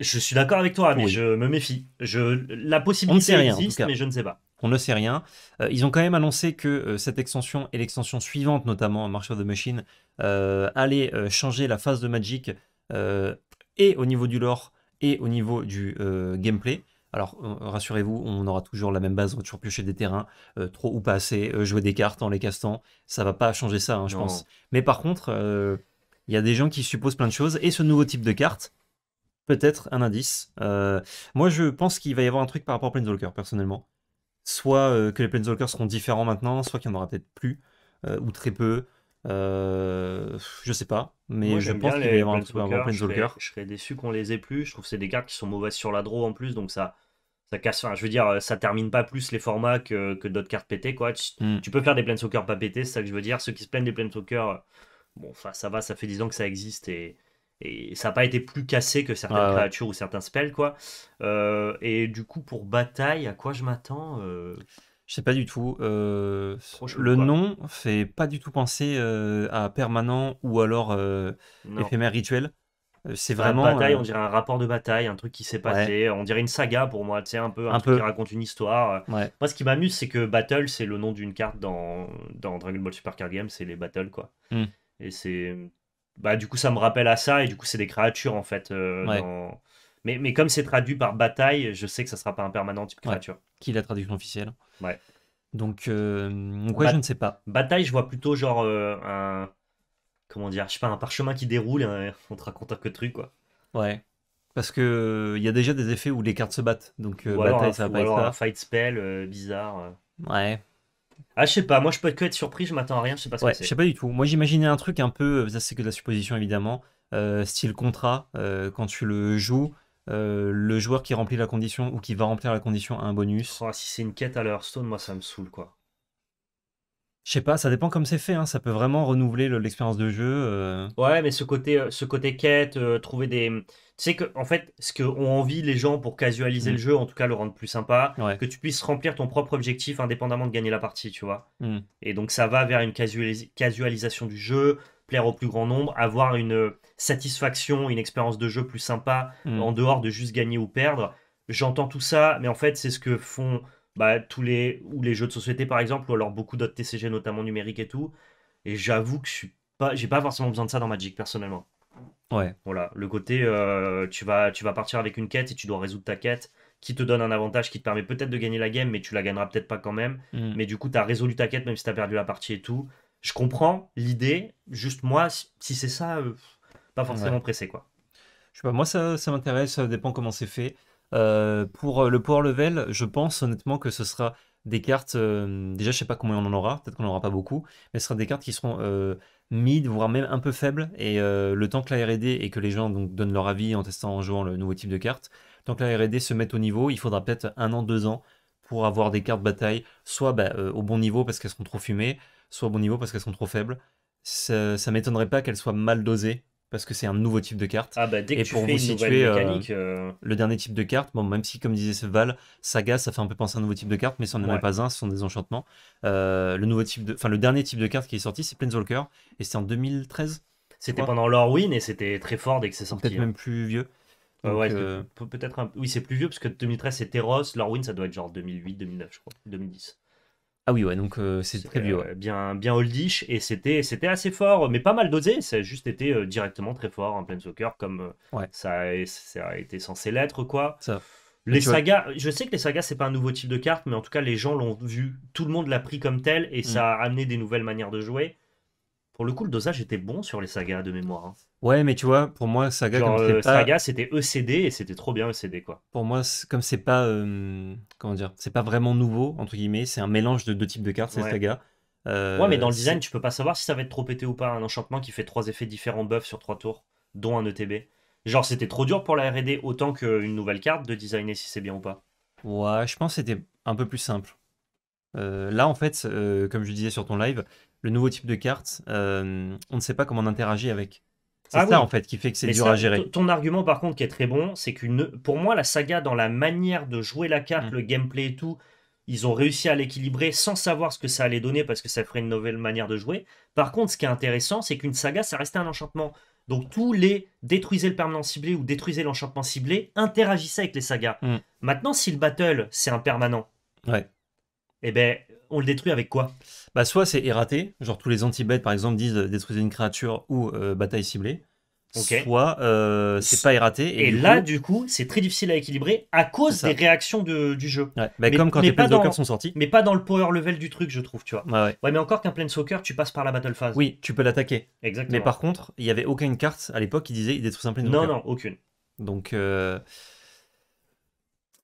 Je suis d'accord avec toi, mais je me méfie. la possibilité existe, mais je ne sais pas. On ne sait rien. Euh, ils ont quand même annoncé que euh, cette extension et l'extension suivante, notamment March of the Machine, euh, allaient changer la phase de Magic et au niveau du lore et au niveau du gameplay. Alors rassurez-vous, on aura toujours la même base, on va toujours piocher des terrains, trop ou pas assez, jouer des cartes en les castant, ça va pas changer ça, hein, je pense. Mais par contre, il y a des gens qui supposent plein de choses, et ce nouveau type de cartes, peut-être un indice. Euh, moi, je pense qu'il va y avoir un truc par rapport à Planeswalker, personnellement. Soit euh, que les Planeswalkers seront différents maintenant, soit qu'il n'y en aura peut-être plus, euh, ou très peu. je sais pas, mais je pense qu'il va y avoir un truc par rapport Planeswalkers. Je, serais, déçu qu'on les ait plus. Je trouve que c'est des cartes qui sont mauvaises sur la draw en plus, donc ça. Ça casse, enfin, je veux dire, ça termine pas plus les formats que, d'autres cartes pétées. Quoi. Hmm. Tu, peux faire des Planeswalkers pas pétées, c'est ça que je veux dire. Ceux qui se plaignent des Planeswalkers, bon, ça, ça va, ça fait 10 ans que ça existe et, et ça n'a pas été plus cassé que certaines créatures ou certains spells, quoi. Euh, et du coup, pour bataille, à quoi je m'attends euh... Je sais pas du tout. Euh, le nom fait pas du tout penser euh, à permanent ou alors éphémère rituel. C'est bah, vraiment. bataille, on dirait un rapport de bataille, un truc qui s'est passé. On dirait une saga pour moi, tu sais, un peu, un, truc qui raconte une histoire. Moi, ce qui m'amuse, c'est que Battle, c'est le nom d'une carte dans, Dragon Ball Super Card Game, c'est les Battles, quoi. Hmm. Et c'est bah, du coup, ça me rappelle à ça, et du coup, c'est des créatures en fait. Euh, mais, mais comme c'est traduit par bataille, je sais que ça sera pas un permanent type créature. Qui est la traduction officielle Ouais. Donc, euh... je ne sais pas. Bataille, je vois plutôt genre euh, un. Comment dire Je sais pas, un parchemin qui déroule, hein, on te raconte un de truc quoi. Ouais. Parce que euh, il y a déjà des effets où les cartes se battent, donc bataille, ça va pas être un fight spell bizarre. Ouais. Ah, je sais pas, moi je peux que être surpris, je m'attends à rien, je sais pas ce c'est. Je sais pas du tout. Moi j'imaginais un truc un peu, euh, ça c'est que de la supposition évidemment, euh, style contrat, euh, quand tu le joues, le joueur qui remplit la condition ou qui va remplir la condition a un bonus. Oh, si c'est une quête à l'Hearthstone, moi ça me saoule quoi. Je sais pas, ça dépend comme c'est fait, hein. ça peut vraiment renouveler l'expérience de jeu. Euh. Ouais, mais ce côté, euh, ce côté quête, euh, trouver des. Tu sais que, en fait, ce qu'ont envie les gens pour casualiser mm. le jeu, en tout cas le rendre plus sympa, que tu puisses remplir ton propre objectif indépendamment de gagner la partie, tu vois. Mm. Et donc ça va vers une casualisation du jeu, plaire au plus grand nombre, avoir une satisfaction, une expérience de jeu plus sympa mm. en dehors de juste gagner ou perdre. J'entends tout ça, mais en fait, c'est ce que font bah, tous les, ou les jeux de société par exemple, ou alors beaucoup d'autres TCG, notamment numériques et tout. Et j'avoue que je suis pas, j'ai pas forcément besoin de ça dans Magic personnellement. Ouais. Voilà, le côté, euh, tu, vas, tu vas partir avec une quête et tu dois résoudre ta quête qui te donne un avantage qui te permet peut-être de gagner la game, mais tu la gagneras peut-être pas quand même. Mm. Mais du coup, tu as résolu ta quête même si tu as perdu la partie et tout. Je comprends l'idée, juste moi, si c'est ça, euh, pas forcément pressé quoi. Je sais pas, moi ça, ça m'intéresse, ça dépend comment c'est fait. Euh, pour euh, le power level, je pense honnêtement que ce sera des cartes, euh, déjà je sais pas combien on en aura, peut-être qu'on n'en aura pas beaucoup, mais ce sera des cartes qui seront mid, voire même un peu faibles, et le temps que la RD et que les gens donnent leur avis en testant, en jouant le nouveau type de carte, tant que la RD se mette au niveau, il faudra peut-être un an, deux ans pour avoir des cartes bataille, soit bah, au bon niveau parce qu'elles seront trop fumées, soit au bon niveau parce qu'elles sont trop faibles. Ça, ça m'étonnerait pas qu'elles soient mal dosées parce que c'est un nouveau type de carte. Ah bah dès que tu pour fais une euh, euh, le dernier type de carte, bon, même si comme disait Seval, Saga, ça fait un peu penser à un nouveau type de carte, mais ça n'en est pas un, ce sont des enchantements. Euh, le nouveau type enfin le dernier type de carte qui est sorti, c'est Planeswalker, et c'était en 2013. C'était pendant l'Orwin et c'était très fort dès que c'est sorti. Peut-être hein. même plus vieux. peut-être oui c'est plus vieux parce que 2013 c'était Ross, l'Orwin ça doit être genre 2008, 2009 je crois, 2010. Ah oui, ouais, donc euh, c'est très vieux. Euh, bien, bien oldish, et c'était, assez fort, mais pas mal dosé. Ça juste été euh, directement très fort en plein soccer, comme ça, a, ça, a, été censé l'être, quoi. Les sagas, je sais que les sagas, c'est pas un nouveau type de carte, mais en tout cas, les gens l'ont vu. Tout le monde l'a pris comme tel, et mm. ça a amené des nouvelles manières de jouer. Pour le coup, le dosage était bon sur les sagas de mémoire. Hein. Ouais, mais tu vois, pour moi, saga c'était euh, Saga, c'était ECD et c'était trop bien ECD quoi. Pour moi, comme c'est pas euh, comment dire, c'est pas vraiment nouveau entre guillemets, c'est un mélange de deux types de cartes c'est sagas. Euh, ouais, mais dans le design, tu peux pas savoir si ça va être trop pété ou pas. Un enchantement qui fait trois effets différents buffs sur trois tours, dont un ETB. Genre, c'était trop dur pour la RD, autant qu'une nouvelle carte, de designer si c'est bien ou pas. Ouais, je pense que c'était un peu plus simple. là, en fait, comme je disais sur ton live, le nouveau type de carte, euh, on ne sait pas comment on interagit avec. C'est ah ça en fait qui fait que c'est dur à gérer. Ton argument par contre qui est très bon, c'est qu'une pour moi la saga dans la manière de jouer la carte, mm. le gameplay et tout, ils ont réussi à l'équilibrer sans savoir ce que ça allait donner parce que ça ferait une nouvelle manière de jouer. Par contre, ce qui est intéressant, c'est qu'une saga, ça restait un enchantement. Donc tous les détruisez le permanent ciblé ou détruisez l'enchantement ciblé, interagissaient avec les sagas. Mm. Maintenant, si le battle, c'est un permanent, ouais. eh ben, on le détruit avec quoi Bah soit c'est erraté, genre tous les anti-bêtes par exemple disent euh, détruire une créature ou euh, bataille ciblée. Soit euh, c'est pas erraté. Et, là, du coup, c'est très difficile à équilibrer à cause des réactions de, du jeu. Bah, comme quand les planeswalkers sont sortis. Mais pas dans le power level du truc, je trouve, tu vois. Ouais, mais encore qu'un soccer tu passes par la battle phase. Oui, tu peux l'attaquer. Exactement. Mais par contre, il n'y avait aucune carte à l'époque qui disait il détruit un planeswalker. Non, non, aucune. Donc.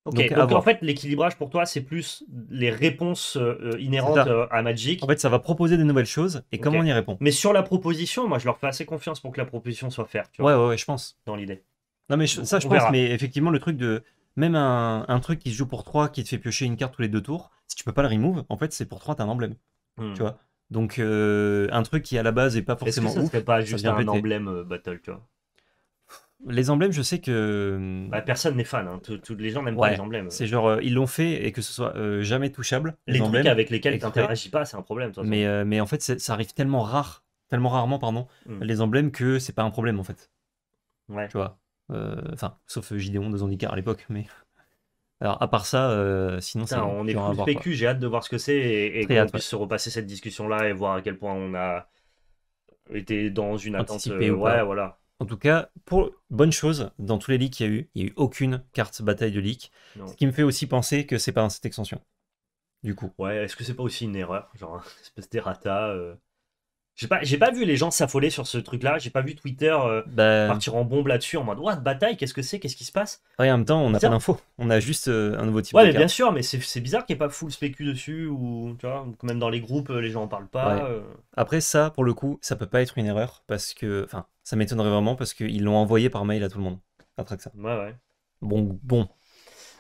Ok, donc, en fait, l'équilibrage pour toi, c'est plus les réponses euh, euh, inhérentes euh, à Magic. En fait, ça va proposer des nouvelles choses et comment on y répond. Mais sur la proposition, moi, je leur fais assez confiance pour que la proposition soit faite ouais, ouais, je pense. Dans l'idée. Non, mais ça, je pense, mais effectivement, le truc de. Même un, truc qui se joue pour 3 qui te fait piocher une carte tous les deux tours, si tu peux pas le remove, en fait, c'est pour 3, t'as un emblème. Hmm. Tu vois Donc, un truc qui à la base est pas forcément. ce serait pas juste un emblème battle, tu vois les emblèmes, je sais que. Euh, bah, personne n'est fan. Hein. Tous les gens n'aiment pas les emblèmes. C'est genre, euh, ils l'ont fait et que ce soit euh, jamais touchable. Les, emblèmes, avec lesquels tu n'interagis pas, c'est un problème. mais, en fait, ça arrive tellement rare, tellement rarement, pardon, hmm. les emblèmes que c'est pas un problème en fait. Ouais. Tu vois. Enfin, sauf Gideon de Zandikar à l'époque, mais. Alors, à part ça, sinon, c'est on est plus PQ. J'ai hâte de voir ce que c'est et, de puisse se repasser cette discussion-là et voir à quel point on a été dans une intensité attente. ouais, voilà. En tout cas, pour bonne chose, dans tous les leaks qu'il y a eu, il n'y a eu aucune carte bataille de leak. Ce qui me fait aussi penser que c'est pas dans cette extension. Du coup. Ouais, est-ce que c'est pas aussi une erreur Genre, espèce d'errata. Je euh. J'ai pas, pas vu les gens s'affoler sur ce truc-là. J'ai pas vu Twitter euh, bah, partir en bombe là-dessus en mode What, bataille, qu'est-ce que c'est Qu'est-ce qui se passe Ouais, en même temps, on n'a pas d'infos. On a juste euh, un nouveau type de bien sûr, mais c'est bizarre qu'il n'y ait pas full spécu dessus ou tu vois, même dans les groupes, les gens en parlent pas. Après, ça, pour le coup, ça peut pas être une erreur parce que. Enfin, ça m'étonnerait vraiment parce qu'ils l'ont envoyé par mail à tout le monde après ça. Ouais, ouais. Bon, bon.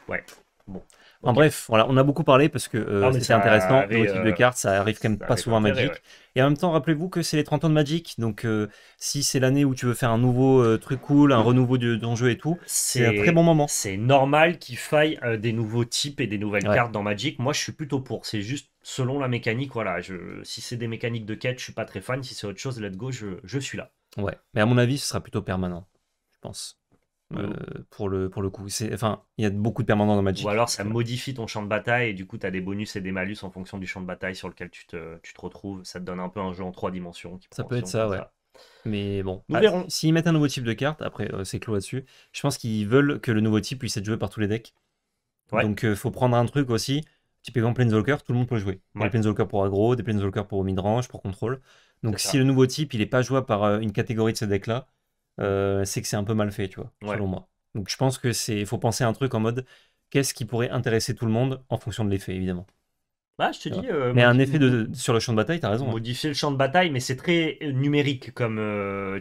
Ouais. Bon. En bref, voilà, on a beaucoup parlé parce que euh, ah, c'est intéressant. et le type de euh, cartes, ça arrive quand même pas souvent à Magic. Et en même temps, rappelez-vous que c'est les 30 ans de Magic. Donc, euh, si c'est l'année où tu veux faire un nouveau truc cool, un mm. renouveau d'enjeu jeu et tout, c'est un très bon moment. C'est normal qu'il faille des nouveaux types et des nouvelles cartes dans Magic. Moi, je suis plutôt pour. C'est juste selon la mécanique. Voilà, je... si c'est des mécaniques de quête, je suis pas très fan. Si c'est autre chose, let's go, je, je suis là. Ouais, mais à mon avis, ce sera plutôt permanent, je pense. Euh, mmh. pour, le, pour le coup, enfin, il y a beaucoup de permanents dans Magic. Ou alors ça modifie ton champ de bataille et du coup tu as des bonus et des malus en fonction du champ de bataille sur lequel tu te, retrouves. Ça te donne un peu un jeu en trois dimensions. ça peut être ça, ouais. Mais bon, nous bah, S'ils mettent un nouveau type de carte, après euh, c'est clos là-dessus, je pense qu'ils veulent que le nouveau type puisse être joué par tous les decks. Donc il euh, faut prendre un truc aussi. Typiquement Planeswalker, tout le monde peut jouer. Planeswalker pour aggro, des Planeswalker pour midrange, pour contrôle. Donc si le nouveau type il est pas joué par euh, une catégorie de ce deck là, euh, c'est que c'est un peu mal fait, tu vois, selon moi. Donc je pense que c'est, faut penser à un truc en mode qu'est-ce qui pourrait intéresser tout le monde en fonction de l'effet évidemment. Bah, je te dis. Euh, mais un effet de, sur le champ de bataille, t'as raison. Hein. Modifier le champ de bataille, mais c'est très numérique comme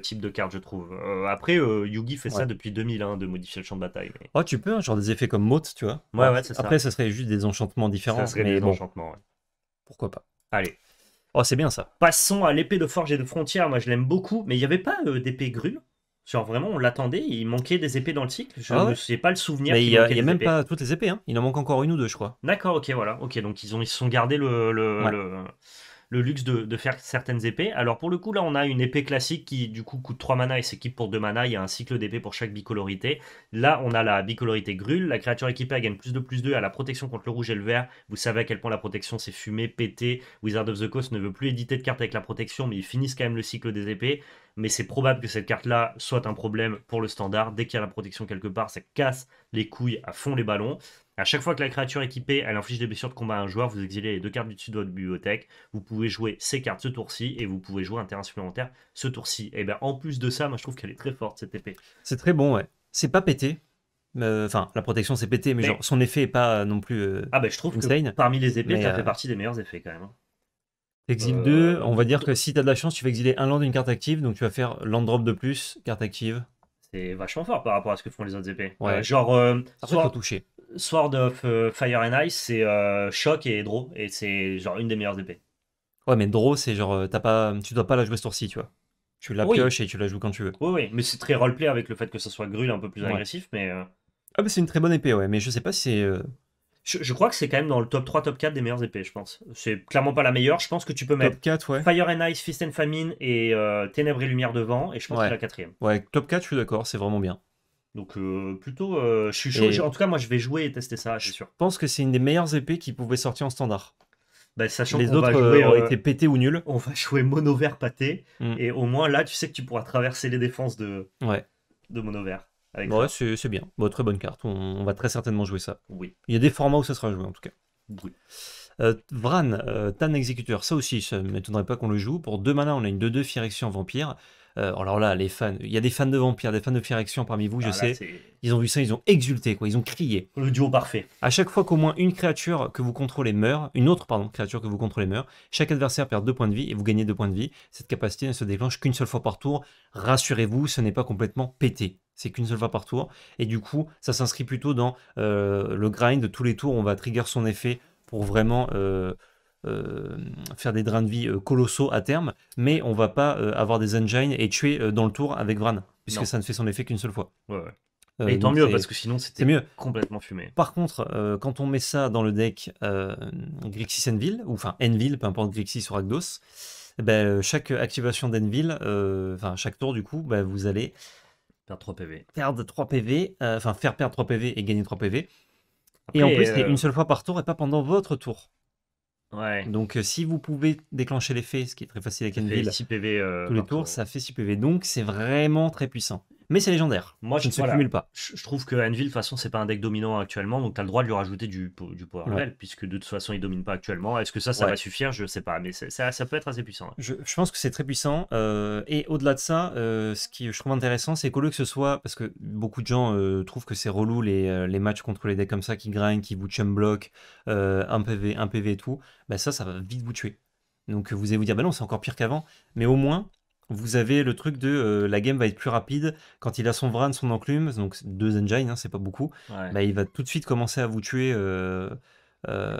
type de carte, je trouve. après, Yugi fait ça depuis 2000, hein, de modifier le champ de bataille. Oh, tu peux, hein, genre des effets comme Mote, tu vois. Ouais, ouais, c'est ça. Après, ça serait juste des enchantements différents. Ça serait des enchantements, ouais. Pourquoi pas. Allez. Oh, c'est bien ça. Passons à l'épée de forge et de frontière. Moi, je l'aime beaucoup, mais il n'y avait pas euh, d'épée grue Genre vraiment, on l'attendait. Il manquait des épées dans le cycle. Je ne ah pas le souvenir. Mais il n'y a, y a même pas toutes les épées. Hein. Il en manque encore une ou deux, je crois. D'accord, ok, voilà. Ok, donc ils ont ils se sont gardés le le luxe de, faire certaines épées. Alors pour le coup, là, on a une épée classique qui, du coup, coûte 3 mana et s'équipe pour 2 mana. Il y a un cycle d'épée pour chaque bicolorité. Là, on a la bicolorité grulle. La créature équipée gagne plus de plus 2 à la protection contre le rouge et le vert. Vous savez à quel point la protection c'est fumée, pété. Wizard of the Coast ne veut plus éditer de cartes avec la protection, mais ils finissent quand même le cycle des épées mais c'est probable que cette carte-là soit un problème pour le standard. Dès qu'il y a la protection quelque part, ça casse les couilles à fond les ballons. À chaque fois que la créature équipée, elle inflige des blessures de combat à un joueur, vous exilez les deux cartes du dessus de votre bibliothèque. Vous pouvez jouer ces cartes ce tour-ci et vous pouvez jouer un terrain supplémentaire ce tour-ci. Et eh bien en plus de ça, moi je trouve qu'elle est très forte cette épée. C'est très bon, ouais. C'est pas pété, euh, Enfin, la protection c'est pété, mais, genre son effet est pas euh, non plus. Euh, ah, bah je trouve que parmi les épées, ça fait partie des meilleurs effets quand même. Hein. Exile euh, 2, on va dire que si t'as de la chance, tu vas exiler un land d'une carte active, donc tu vas faire land drop de plus, carte active. C'est vachement fort par rapport à ce que font les autres épées. Ouais. Euh, genre, euh, Sword, toucher. Sword of euh, Fire and Ice, c'est Shock et Draw, et c'est genre une des meilleures épées. Ouais, mais Draw, c'est genre, t'as pas, tu dois pas la jouer ce tour-ci, tu vois. Tu la pioches et tu la joues quand tu veux. Oui, mais c'est très roleplay avec le fait que ça soit grul un peu plus agressif, mais. Ah, mais bah, c'est une très bonne épée, ouais, mais je sais pas si c'est je, crois que c'est quand même dans le top 3, top 4 des meilleures épées, je pense. C'est clairement pas la meilleure. Je pense que tu peux mettre top 4, ouais. Fire and Ice, Fist and Famine et euh, Ténèbres et Lumière devant. Et je pense que c'est la quatrième. Ouais, top 4, je suis d'accord, c'est vraiment bien. Donc euh, plutôt, euh, je suis chaud. En tout cas, moi, je vais jouer et tester ça, je suis sûr. Je pense que c'est une des meilleures épées qui pouvait sortir en standard. Bah, sachant les autres va ont été pété ou nul. On va jouer mono vert pâté. Mm. Et au moins là, tu sais que tu pourras traverser les défenses de, ouais. de mono vert ouais, c'est bien. très bonne carte. On, va très certainement jouer ça. Oui. Il y a des formats où ça sera joué en tout cas. Euh, Vran, euh, Tan Exécuteur, ça aussi, ça ne m'étonnerait pas qu'on le joue. Pour deux manas, on a une 2-2 Firection Vampire. Euh, alors là, les fans, il y a des fans de Vampire, des fans de Firection parmi vous, je ah, sais. ils ont vu ça, ils ont exulté, quoi. ils ont crié. Le duo parfait. À chaque fois qu'au moins une créature que vous contrôlez meurt, une autre, pardon, créature que vous contrôlez meurt, chaque adversaire perd deux points de vie et vous gagnez deux points de vie. Cette capacité ne se déclenche qu'une seule fois par tour. Rassurez-vous, ce n'est pas complètement pété c'est qu'une seule fois par tour. Et du coup, ça s'inscrit plutôt dans euh, le grind. de Tous les tours, on va trigger son effet pour vraiment euh, euh, faire des drains de vie colossaux à terme. Mais on va pas avoir des engines et tuer dans le tour avec Vran, puisque ça ne fait son effet qu'une seule fois. et tant mieux, parce que sinon c'était complètement fumé. Par contre, quand on met ça dans le deck Grixis Envil, ou enfin Envil, peu importe Grixis ou Rakdos, eh ben, chaque activation d'Envil, enfin chaque tour du coup, bah, vous allez 3 PV. Perdre 3 PV, euh, enfin faire perdre 3 PV et gagner 3 PV. et en plus, c'est euh, une seule fois par tour et pas pendant votre tour. Ouais. Donc euh, si vous pouvez déclencher l'effet, ce qui est très facile avec Anvil, 6 PV, tous les tours, ça fait 6 PV. Donc c'est vraiment très puissant mais c'est légendaire. Moi, je ne se cumule pas. Je, trouve que Anvil, de toute façon, c'est pas un deck dominant actuellement, donc tu as le droit de lui rajouter du, du power puisque de toute façon, il domine pas actuellement. Est-ce que ça, ça va suffire Je sais pas, mais ça, ça peut être assez puissant. Hein. Je, pense que c'est très puissant. Euh, et au-delà de ça, euh, ce qui je trouve intéressant, c'est qu'au lieu que ce soit, parce que beaucoup de gens euh, trouvent que c'est relou les, matchs contre les decks comme ça qui grignent qui vous chum block, un PV, un PV et tout, bah ça, ça va vite vous tuer. Donc vous allez vous dire, bah non, c'est encore pire qu'avant. Mais au moins, vous avez le truc de euh, la game va être plus rapide quand il a son Vran, son enclume, donc deux engines, hein, c'est pas beaucoup. Bah, il va tout de suite commencer à vous tuer. Euh, euh,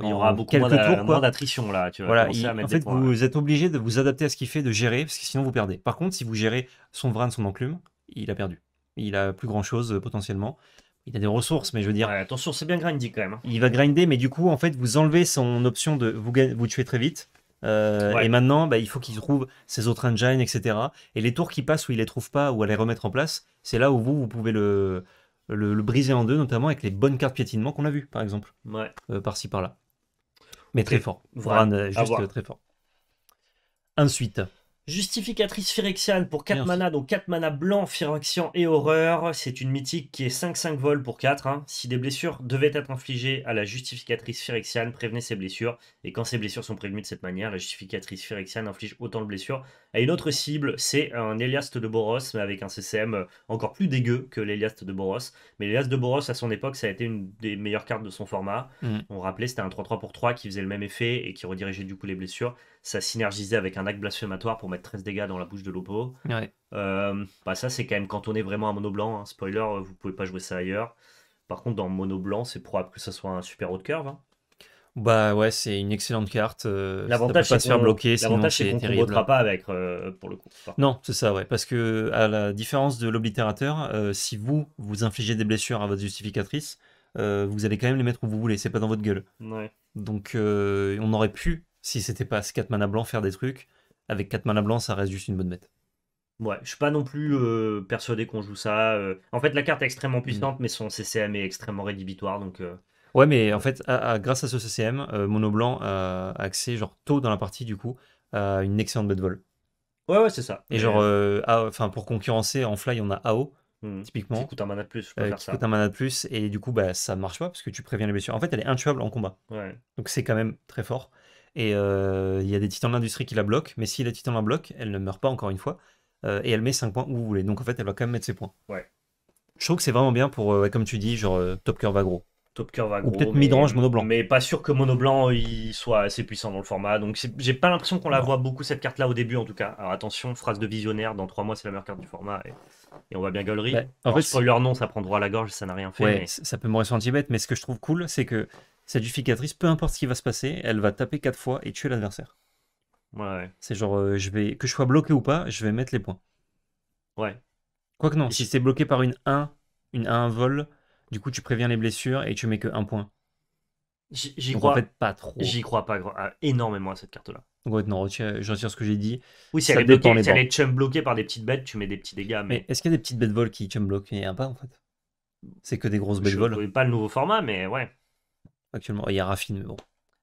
il y aura beaucoup moins d'attrition là. voilà, en fait, vous êtes obligé de vous adapter à ce qu'il fait, de gérer, parce que sinon vous perdez. Par contre, si vous gérez son Vran, son enclume, il a perdu. Il a plus grand chose potentiellement. Il a des ressources, mais je veux dire. attention, c'est bien grindy quand même. Hein. Il va grinder, mais du coup, en fait, vous enlevez son option de vous tuer très vite euh, et maintenant, bah, il faut qu'il trouve ses autres engines, etc. Et les tours qui passent où il les trouve pas ou à les remettre en place, c'est là où vous, vous pouvez le, briser en deux, notamment avec les bonnes cartes piétinement qu'on a vu par exemple. Euh, par-ci, par-là. Mais très fort. Vran, euh, juste très fort. Ensuite, Justificatrice Phyrexian pour 4 manas, donc 4 mana blanc, Phyrexian et Horreur. C'est une mythique qui est 5-5 vol pour 4. Hein. Si des blessures devaient être infligées à la Justificatrice Phyrexian, prévenez ses blessures. Et quand ces blessures sont prévenues de cette manière, la Justificatrice Phyrexian inflige autant de blessures à une autre cible. C'est un Elias de Boros, mais avec un CCM encore plus dégueu que l'Eliast de Boros. Mais l'Elias de Boros, à son époque, ça a été une des meilleures cartes de son format. Mm. On rappelait, c'était un 3-3 pour 3 qui faisait le même effet et qui redirigeait du coup les blessures ça synergisait avec un acte blasphématoire pour mettre 13 dégâts dans la bouche de l'oppo. Euh, bah ça, c'est quand même quand on est vraiment un mono blanc. Hein. Spoiler, euh, vous pouvez pas jouer ça ailleurs. Par contre, dans mono blanc, c'est probable que ça soit un super haut de curve. Hein. Bah ouais, c'est une excellente carte. Euh, l'avantage, c'est pas faire bloquer. c'est qu'on ne votera pas avec, pour le coup. Non, c'est ça, ouais. Parce que, à la différence de l'oblitérateur, si vous, vous infligez des blessures à votre justificatrice, vous allez quand même les mettre où vous voulez, c'est pas dans votre gueule. Donc, on aurait pu si c'était pas ce mana blanc, faire des trucs. Avec 4 mana blanc, ça reste juste une bonne bête. Ouais, je suis pas non plus euh, persuadé qu'on joue ça. Euh. en fait, la carte est extrêmement puissante, mm. mais son CCM est extrêmement rédhibitoire. Donc, euh. Ouais, mais en fait, grâce à ce CCM, Mono Blanc a accès, genre tôt dans la partie, du coup, à une excellente bête vol. Ouais, ouais, c'est ça. Et genre, enfin, pour concurrencer, en fly, on a AO, mm. typiquement. Qui coûte un mana de plus, coûte un mana de plus, et du coup, bah, ça marche pas parce que tu préviens les blessures. En fait, elle est intuable en combat. Ouais. Donc, c'est quand même très fort. Et euh, il y a des titans de l'industrie qui la bloquent, mais si la titan la bloque, elle ne meurt pas encore une fois, euh, et elle met 5 points où vous voulez. Donc en fait, elle va quand même mettre ses points. Ouais. Je trouve que c'est vraiment bien pour, euh, comme tu dis, genre top curve vagro, Top curve aggro. Ou peut-être midrange mono blanc. Mais pas sûr que mono blanc il soit assez puissant dans le format. Donc j'ai pas l'impression qu'on la voit beaucoup cette carte là au début en tout cas. Alors attention, phrase de visionnaire, dans 3 mois c'est la meilleure carte du format et, on va bien gueulerie, bah, en fait, fait, spoiler non, ça prend droit à la gorge, ça n'a rien fait. Ouais, ça peut me ressentir bête, mais ce que je trouve cool, c'est que du ficatrice, peu importe ce qui va se passer, elle va taper quatre fois et tuer l'adversaire. Ouais. C'est genre, euh, je vais, que je sois bloqué ou pas, je vais mettre les points. Ouais. Quoique non, si c'est bloqué par une 1, une 1 vol, du coup tu préviens les blessures et tu mets que un point. J'y crois pas trop. J'y crois pas euh, énormément à cette carte-là. Ouais, non, je retire ce que j'ai dit. Oui, si elle, est bloquée, si elle chum bloquée par des petites bêtes, tu mets des petits dégâts. Mais, est-ce qu'il y a des petites bêtes vol qui chum bloquent Il n'y en a pas en fait. C'est que des grosses bêtes vol. Je ne pas le nouveau format, mais ouais actuellement. Il y a Raffine, bon.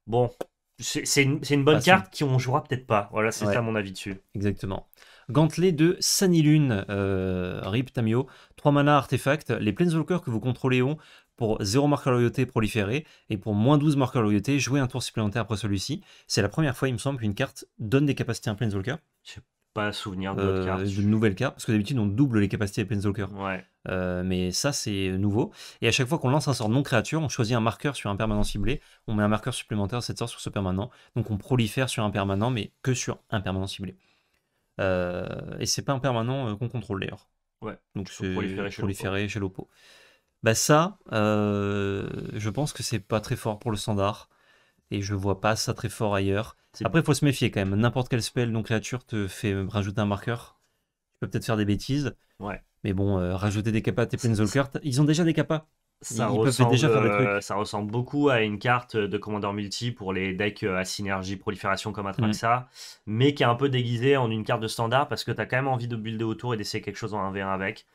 Bon, c'est une, bonne carte qui on jouera peut-être pas. Voilà, c'est ça mon avis dessus. Exactement. Gantelet de Sanilune, Lune, euh, Rip Tamio. 3 mana artefact. Les Planeswalkers que vous contrôlez ont pour 0 marqueur loyauté proliféré et pour moins 12 marqueurs loyauté, jouer un tour supplémentaire après celui-ci. C'est la première fois, il me semble, qu'une carte donne des capacités à un Planeswalker. Je pas souvenir d'autres euh, cartes. D'une nouvelle carte, parce que d'habitude on double les capacités des planeswalkers euh, mais ça c'est nouveau. Et à chaque fois qu'on lance un sort non créature, on choisit un marqueur sur un permanent ciblé, on met un marqueur supplémentaire cette sorte sur ce permanent, donc on prolifère sur un permanent, mais que sur un permanent ciblé. Euh, et c'est pas un permanent qu'on contrôle d'ailleurs. Ouais. Donc c'est proliférer chez l'OPO. Bah ça, je pense que c'est pas très fort pour le standard. Et je vois pas ça très fort ailleurs. Après, il faut se méfier quand même. N'importe quel spell, donc créature, te fait euh, rajouter un marqueur. Tu peux peut-être faire des bêtises. Ouais. Mais bon, euh, rajouter des capas à tes planeswalker. ils ont déjà des capas. Euh, ça, ressemble, beaucoup à une carte de commandeur multi pour les decks à synergie prolifération comme Atraxa, mm. mais qui est un peu déguisée en une carte de standard parce que tu as quand même envie de builder autour et d'essayer quelque chose en 1v1 avec.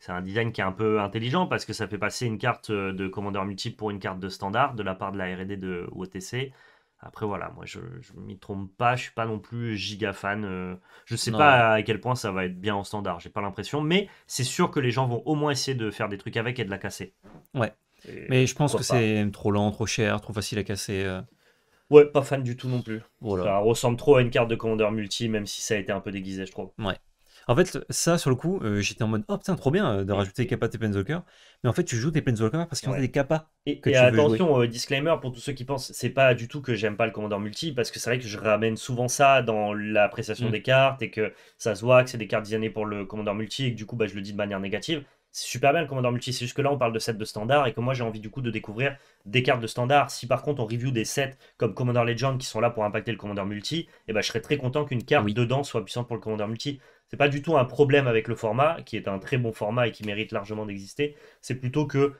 C'est un design qui est un peu intelligent parce que ça fait passer une carte de commandeur multi pour une carte de standard de la part de la RD de OTC après, voilà, moi, je, ne m'y trompe pas. Je suis pas non plus giga fan. Euh, je sais pas à quel point ça va être bien en standard. J'ai pas l'impression. Mais c'est sûr que les gens vont au moins essayer de faire des trucs avec et de la casser. Ouais. mais je pense que c'est trop lent, trop cher, trop facile à casser. Euh. Ouais, pas fan du tout non plus. Voilà. Ça ressemble trop à une carte de commandeur multi, même si ça a été un peu déguisé, je trouve. Ouais. En fait, ça, sur le coup, euh, j'étais en mode, oh putain, trop bien euh, de rajouter des capas Mais en fait, tu joues tes Planeswalkers parce qu'il ouais. a des capas. Et, que attention, euh, disclaimer pour tous ceux qui pensent, c'est pas du tout que j'aime pas le commandant multi, parce que c'est vrai que je ramène souvent ça dans l'appréciation mm. des cartes et que ça se voit que c'est des cartes designées pour le commandant multi et que du coup, bah, je le dis de manière négative. C'est super bien le commandeur multi, c'est juste que là on parle de sets de standard et que moi j'ai envie du coup de découvrir des cartes de standard. Si par contre on review des sets comme Commander Legend qui sont là pour impacter le Commander multi, et eh ben, je serais très content qu'une carte dedans soit puissante pour le Commander multi. C'est pas du tout un problème avec le format, qui est un très bon format et qui mérite largement d'exister. C'est plutôt que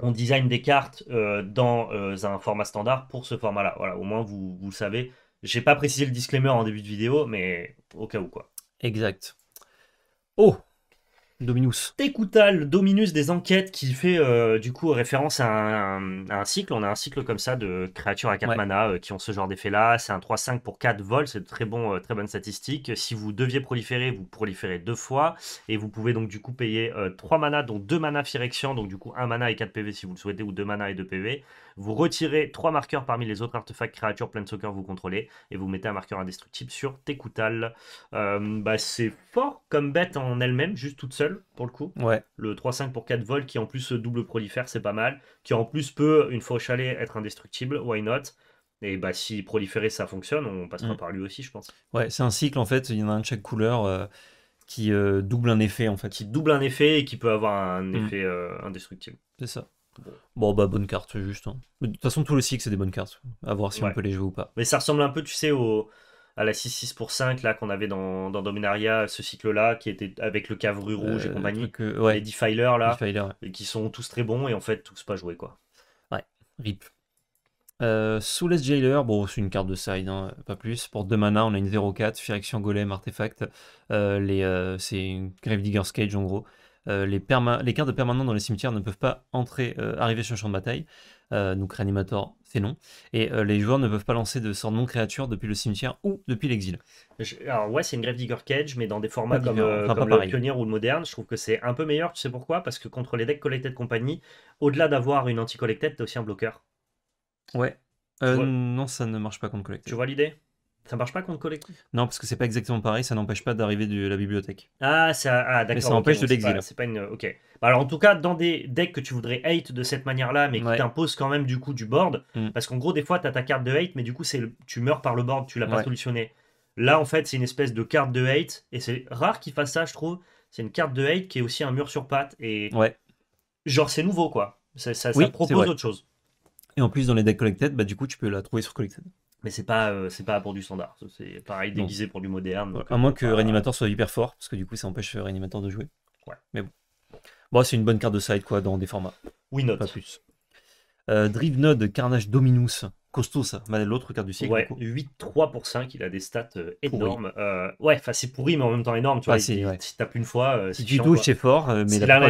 on design des cartes euh, dans euh, un format standard pour ce format-là. Voilà, au moins vous, le savez. J'ai pas précisé le disclaimer en début de vidéo, mais au cas où quoi. Exact. Oh, Dominus. Técoutal Dominus des enquêtes qui fait euh, du coup référence à un, cycle. On a un cycle comme ça de créatures à 4 mana euh, qui ont ce genre d'effet là. C'est un 3-5 pour 4 vols, c'est de très, bon, euh, très bonne statistique. Si vous deviez proliférer, vous proliférez deux fois et vous pouvez donc du coup payer 3 mana, dont 2 mana Firexian, donc du coup 1 mana et 4 PV si vous le souhaitez, ou 2 mana et 2 PV. Vous retirez 3 marqueurs parmi les autres artefacts, créatures, soccer que vous contrôlez, et vous mettez un marqueur indestructible sur Tekutal. Euh, bah, c'est fort comme bête en elle-même, juste toute seule, pour le coup. Ouais. Le 3-5 pour 4 vols, qui en plus double prolifère, c'est pas mal. Qui en plus peut, une fois au chalet, être indestructible, why not et bah si proliférer ça fonctionne, on passera mm. par lui aussi, je pense. Ouais, c'est un cycle en fait, il y en a un de chaque couleur. Euh, qui euh, double un effet en fait. Qui double un effet et qui peut avoir un mm. effet indestructible. C'est ça. Bon, bah, bonne carte, juste. Hein. De toute façon, tout le cycle c'est des bonnes cartes. À voir si on peut les jouer ou pas. Mais ça ressemble un peu, tu sais, au, à la 6-6 pour 5 là qu'on avait dans, Dominaria, ce cycle-là, qui était avec le cavru rouge et euh, compagnie. Euh, les defiler là, et qui sont tous très bons et en fait, tous pas joués, quoi. Ouais, rip. Euh, Soulless Jailer, bon, c'est une carte de side, hein, pas plus. Pour 2 mana, on a une 0-4, Firection Golem, Artefact. Euh, les, c'est une Grave Cage en gros. Euh, les, cartes de permanent dans les cimetières ne peuvent pas entrer, euh, arriver sur le champ de bataille. Euh, donc Reanimator, c'est non. Et euh, les joueurs ne peuvent pas lancer de sort non créature depuis le cimetière ou depuis l'exil. Alors ouais, c'est une grève Digger Cage, mais dans des formats comme, enfin, le ou le Moderne, je trouve que c'est un peu meilleur. Tu sais pourquoi Parce que contre les decks collected compagnie, au-delà d'avoir une anti-collected, t'es aussi un bloqueur. Ouais. non, ça ne marche pas contre collected. Tu vois l'idée ça marche pas contre collectif Non, parce que c'est pas exactement pareil, ça n'empêche pas d'arriver de la bibliothèque. Ah, ça, ah, d'accord. ça empêche de l'exil. C'est pas une. Ok. Bah, alors, en tout cas, dans des decks que tu voudrais hate de cette manière-là, mais qui t'impose quand même du coup du board, hmm. parce qu'en gros, des fois, t'as ta carte de hate, mais du coup, c'est tu meurs par le board, tu l'as pas solutionné. Là, en fait, c'est une espèce de carte de hate, et c'est rare qu'il fasse ça, je trouve. C'est une carte de hate qui est aussi un mur sur patte, et. Ouais. Genre, c'est nouveau, quoi. Ça, propose autre chose. Et en plus, dans les decks collected, bah, du coup, tu peux la trouver sur collected. Mais c'est pas, euh, c'est pas pour du standard. C'est pareil déguisé pour du moderne. à moins euh, que réanimateur Reanimator soit hyper fort, parce que du coup, ça empêche Reanimator de jouer. Ouais. Mais bon. Bon, c'est une bonne carte de side, quoi, dans des formats. Oui, note. Pas plus. Euh, Drive Node, Carnage Dominus, costaud ça, l'autre carte du siècle. Ouais, 8-3 pour 5, il a des stats euh, énormes. Euh, ouais, enfin c'est pourri, mais en même temps énorme. Tu ah, vois, si tu tapes une fois, si tu touches, c'est fort. Mais la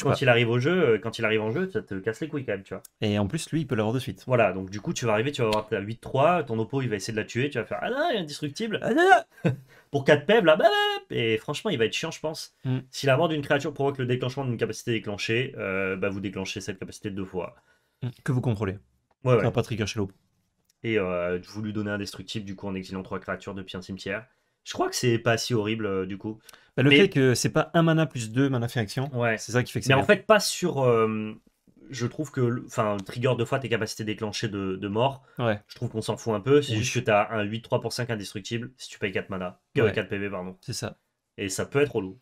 quand il arrive au jeu, quand il arrive en jeu, ça te casse les couilles quand même, tu vois. Et en plus, lui, il peut l'avoir de suite. Voilà, donc du coup, tu vas arriver, tu vas avoir ta 8-3, ton oppo, il va essayer de la tuer, tu vas faire Ah non, il est indestructible. Ah Pour 4 pev, là, bah, et franchement, il va être chiant, je pense. Hmm. Si la mort d'une créature provoque le déclenchement d'une capacité déclenchée, bah, vous déclenchez cette capacité deux fois. Mm. que vous contrôlez. Ouais, pas trigger chez l'aube. Et euh, vous lui donnez un destructible du coup en exilant trois créatures depuis un cimetière. Je crois que c'est pas si horrible euh, du coup. Bah, le fait que c'est pas un mana plus 2 mana action. ouais. c'est ça qui fait que c'est. Mais en fait, pas sur. Euh, je trouve que. Enfin, trigger deux fois tes capacités déclenchées de, de mort. Ouais. Je trouve qu'on s'en fout un peu. C'est juste que t'as un 8-3 pour 5 indestructible si tu payes 4 mana. 4 PV, pardon. C'est ça. Et ça peut être relou.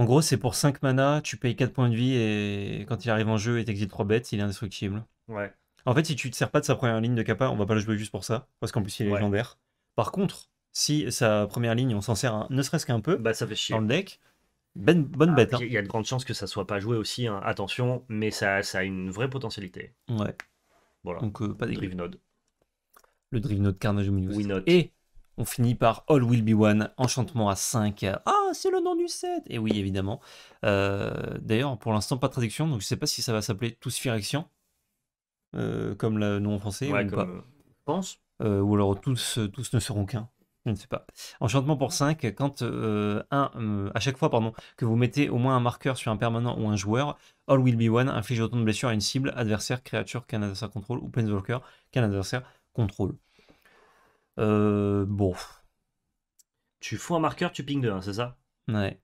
En gros, c'est pour 5 mana, tu payes 4 points de vie et quand il arrive en jeu et t'exiles 3 bêtes, il est indestructible. Ouais. En fait, si tu te sers pas de sa première ligne de Kappa, on va pas le jouer juste pour ça, parce qu'en plus il est légendaire. Par contre, si sa première ligne, on s'en sert ne serait-ce qu'un peu bah, ça fait dans le deck, ben, bonne ah, bête. Il y a de grandes chances que ça soit pas joué aussi, hein. attention, mais ça, ça a une vraie potentialité. Ouais. Voilà. Donc, euh, pas des Drive Node. Le Drive Node Carnage Omnius. Et on finit par All Will Be One, Enchantement à 5. Ah, c'est le nom du set Et oui, évidemment. Euh, d'ailleurs, pour l'instant, pas de traduction, donc je sais pas si ça va s'appeler Tous firexion. Euh, comme le nom en français, ouais, ou pense. Euh, ou alors tous, tous ne seront qu'un. Je ne sais pas. Enchantement pour 5, quand à chaque fois pardon, que vous mettez au moins un marqueur sur un permanent ou un joueur, All Will Be One inflige autant de blessures à une cible, adversaire, créature qu'un adversaire contrôle ou Planeswalker qu'un adversaire contrôle. Euh, bon. Tu fous un marqueur, tu ping de 1, hein, c'est ça Ouais.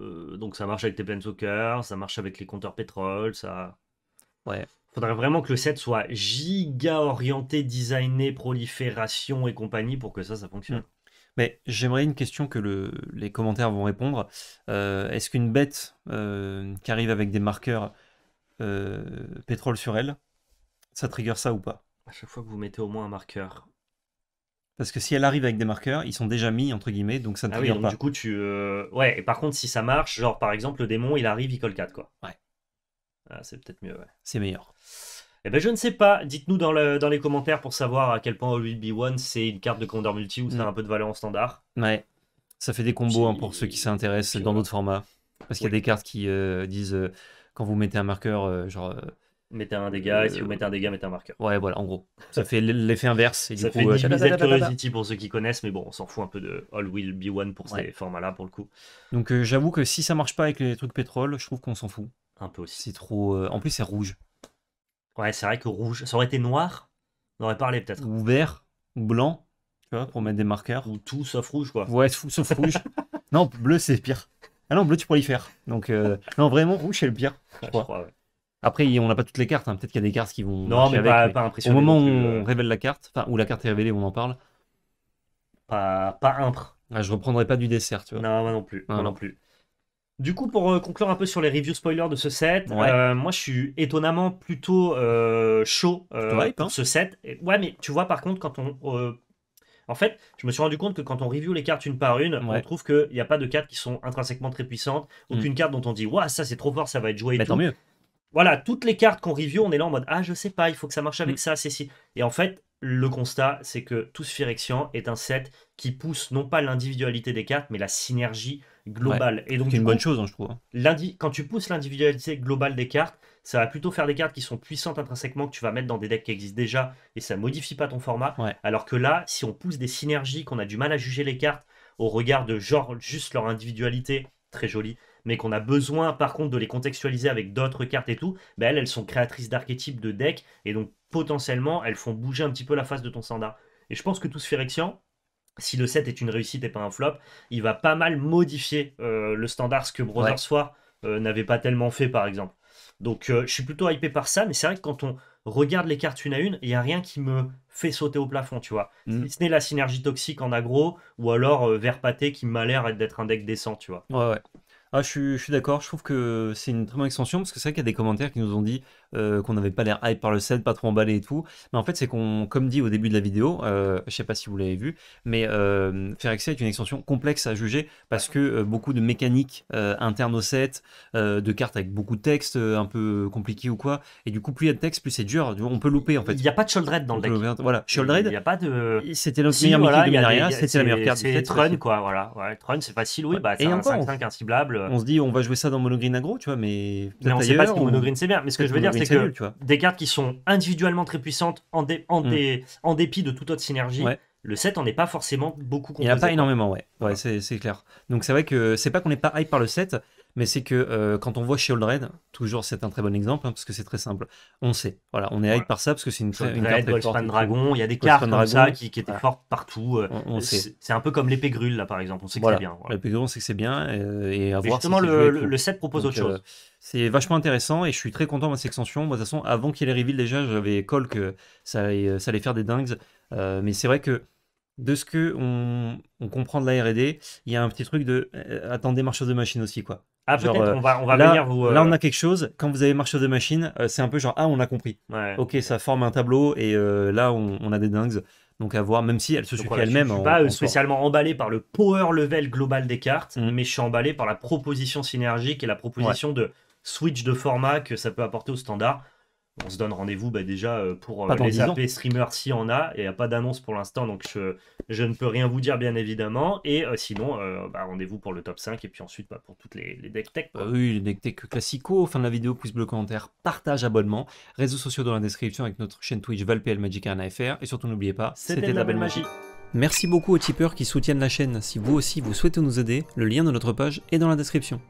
Euh, donc ça marche avec tes planeswalkers, ça marche avec les compteurs pétrole, ça. Ouais. Faudrait vraiment que le set soit giga orienté, designé, prolifération et compagnie pour que ça, ça fonctionne. Mm. Mais j'aimerais une question que les commentaires vont répondre. Euh, est-ce qu'une bête euh, qui arrive avec des marqueurs pétrole sur elle, ça trigger ça ou pas À chaque fois que vous mettez au moins un marqueur, parce que si elle arrive avec des marqueurs, ils sont déjà mis, entre guillemets, donc ça ne ah oui, donc Du coup, tu. Euh, ouais, et par contre, si ça marche, genre par exemple, le démon, il arrive, il colle 4, quoi. Ouais. Ah, c'est peut-être mieux, ouais. C'est meilleur. Eh ben, je ne sais pas. Dites-nous dans, le- dans les commentaires pour savoir à quel point All Will Be One, c'est une carte de condor multi ou ça a mm. un peu de valeur en standard. Ouais. Ça fait des combos hein, pour ceux qui s'intéressent dans d'autres formats. Parce qu'il y a des cartes qui euh, disent euh, quand vous mettez un marqueur, genre mettez un dégât, et si vous euh, mettez un dégât, mettez un marqueur. Ouais, voilà, en gros. Ça fait l'effet inverse. Et du ça coup, fait euh, pour ceux qui connaissent, mais bon, on s'en fout un peu de All Will Be One pour ces formats-là, pour le coup. Donc euh, j'avoue que si ça marche pas avec les trucs pétrole, je trouve qu'on s'en fout. Un peu aussi. C'est trop. Euh, en plus, c'est rouge. Ouais, c'est vrai que rouge. Ça aurait été noir, on aurait parlé peut-être. Ou vert, ou blanc, tu vois, pour mettre des marqueurs. Ou tout sauf rouge, quoi. Ouais, sauf rouge. non, bleu, c'est pire. Ah non, bleu, tu pourrais y faire. Donc, non, vraiment, rouge, c'est le pire. Je ah, après, on n'a pas toutes les cartes. Hein. Peut-être qu'il y a des cartes qui vont. Non, mais, pas, impressionnant. Au moment où on euh. révèle la carte, enfin, où la carte est révélée, on en parle. Pas, pas impre. Ah, je reprendrai pas du dessert, tu vois. Non, moi non plus. Ah, non. plus. Du coup, pour euh, conclure un peu sur les reviews spoilers de ce set, euh, moi je suis étonnamment plutôt chaud hein. ce set. ouais, mais tu vois, par contre, quand on. en fait, je me suis rendu compte que quand on review les cartes une par une, on trouve qu'il n'y a pas de cartes qui sont intrinsèquement très puissantes. Hmm. Aucune carte dont on dit, waouh, ça c'est trop fort, ça va être joué et bah, Tant mieux voilà, toutes les cartes qu'on review, on est là en mode Ah, je sais pas, il faut que ça marche avec mm. ça, c'est si. Et en fait, le constat, c'est que tout Sphyrexian est un set qui pousse non pas l'individualité des cartes, mais la synergie globale. et donc, c'est une bonne chose, hein, je trouve. Hein. Quand tu pousses l'individualité globale des cartes, ça va plutôt faire des cartes qui sont puissantes intrinsèquement, que tu vas mettre dans des decks qui existent déjà, et ça modifie pas ton format. Alors que là, si on pousse des synergies, qu'on a du mal à juger les cartes au regard de genre juste leur individualité, très jolie, mais qu'on a besoin par contre de les contextualiser avec d'autres cartes et tout, bah elles, elles sont créatrices d'archétypes de deck, et donc potentiellement, elles font bouger un petit peu la face de ton standard. Et je pense que tout Phyrexian, si le set est une réussite et pas un flop, il va pas mal modifier euh, le standard, ce que Brothers ouais. Euh, n'avait pas tellement fait par exemple. Donc euh, je suis plutôt hypé par ça, mais c'est vrai que quand on regarde les cartes une à une, il n'y a rien qui me fait sauter au plafond, tu vois. Mm. ce n'est la synergie toxique en aggro, ou alors vert pâté qui m'a l'air d'être un deck décent, tu vois. Ouais, ouais. Ah, je suis, d'accord, je trouve que c'est une très bonne extension parce que c'est vrai qu'il y a des commentaires qui nous ont dit euh, qu'on n'avait pas l'air hype par le set, pas trop emballé et tout. Mais en fait, c'est qu'on, comme dit au début de la vidéo, je euh, je sais pas si vous l'avez vu, mais euh, Excel est une extension complexe à juger parce que euh, beaucoup de mécaniques internes au set, de cartes avec beaucoup de texte un peu compliqué ou quoi, et du coup, plus il y a de texte, plus c'est dur. On peut louper en fait. Il n'y a pas de Sholdred dans le deck. Voilà, Sholdred. Il n'y a pas de. C'était notre si, de voilà, c'était la meilleure carte. C'est Trun quoi, voilà. Ouais, Trun, c'est facile, oui. Bah, c'est un 5-5 on... On se dit, on va jouer ça dans Monogreen aggro, tu vois, mais. mais on sait pas que Monogreen c'est bien. Mais ce que je veux dire, c'est que tu vois. des cartes qui sont individuellement très puissantes en, mm. dépit de toute autre synergie. Le set en est pas forcément beaucoup composé. Il n'y a pas énormément, ouais. Ouais, c'est clair. Donc c'est vrai que c'est pas qu'on n'est pas hype par le set mais c'est que euh, quand on voit chez Old Raid, toujours c'est un très bon exemple, hein, parce que c'est très simple, on sait. Voilà, on est hype par ça, parce que c'est une, carte très forte, Dragon, il y a des cartes comme ça qui, qui étaient fortes partout. Euh, on, sait. C'est un peu comme l'épée Grulle, là, par exemple, on sait que c'est bien. L'épée Grulle, on sait que c'est bien, euh, et, Justement, le, set propose autre chose. c'est vachement intéressant et je suis très content de cette extension. de toute façon, avant qu'il ait reveals déjà, j'avais col que ça allait, ça allait faire des dingues. mais c'est vrai que de ce que on, comprend de la R&D, il y a un petit truc de attendez marcheuse de machine aussi quoi. Ah, peut-être, euh, on va, on va venir vous. Là, on euh, a quelque chose. Quand vous avez marché sur des machines, euh, c'est un peu genre, ah, on a compris. Ok, ça forme un tableau et là, on, a des dingues. Donc à voir, même si elle se suffit voilà, elle-même. Je suis pas spécialement emballé par le power level global des cartes, mm. mais je suis emballé par la proposition synergique et la proposition de switch de format que ça peut apporter au standard on se donne rendez-vous bah, déjà euh, pour euh, les AP streamers s'il y en a. Et il n'y a pas d'annonce pour l'instant, donc je, ne peux rien vous dire, bien évidemment. Et euh, sinon, bah, rendez-vous pour le top 5 et puis ensuite bah, pour toutes les, les deck tech. oui, les deck tech classico. Fin de la vidéo, pouce bleu, commentaire, partage, abonnement. Réseaux sociaux dans la description avec notre chaîne Twitch ValPL Magic Et surtout, n'oubliez pas, c'était la belle magie. magie. Merci beaucoup aux tipeurs qui soutiennent la chaîne. Si vous aussi vous souhaitez nous aider, le lien de notre page est dans la description.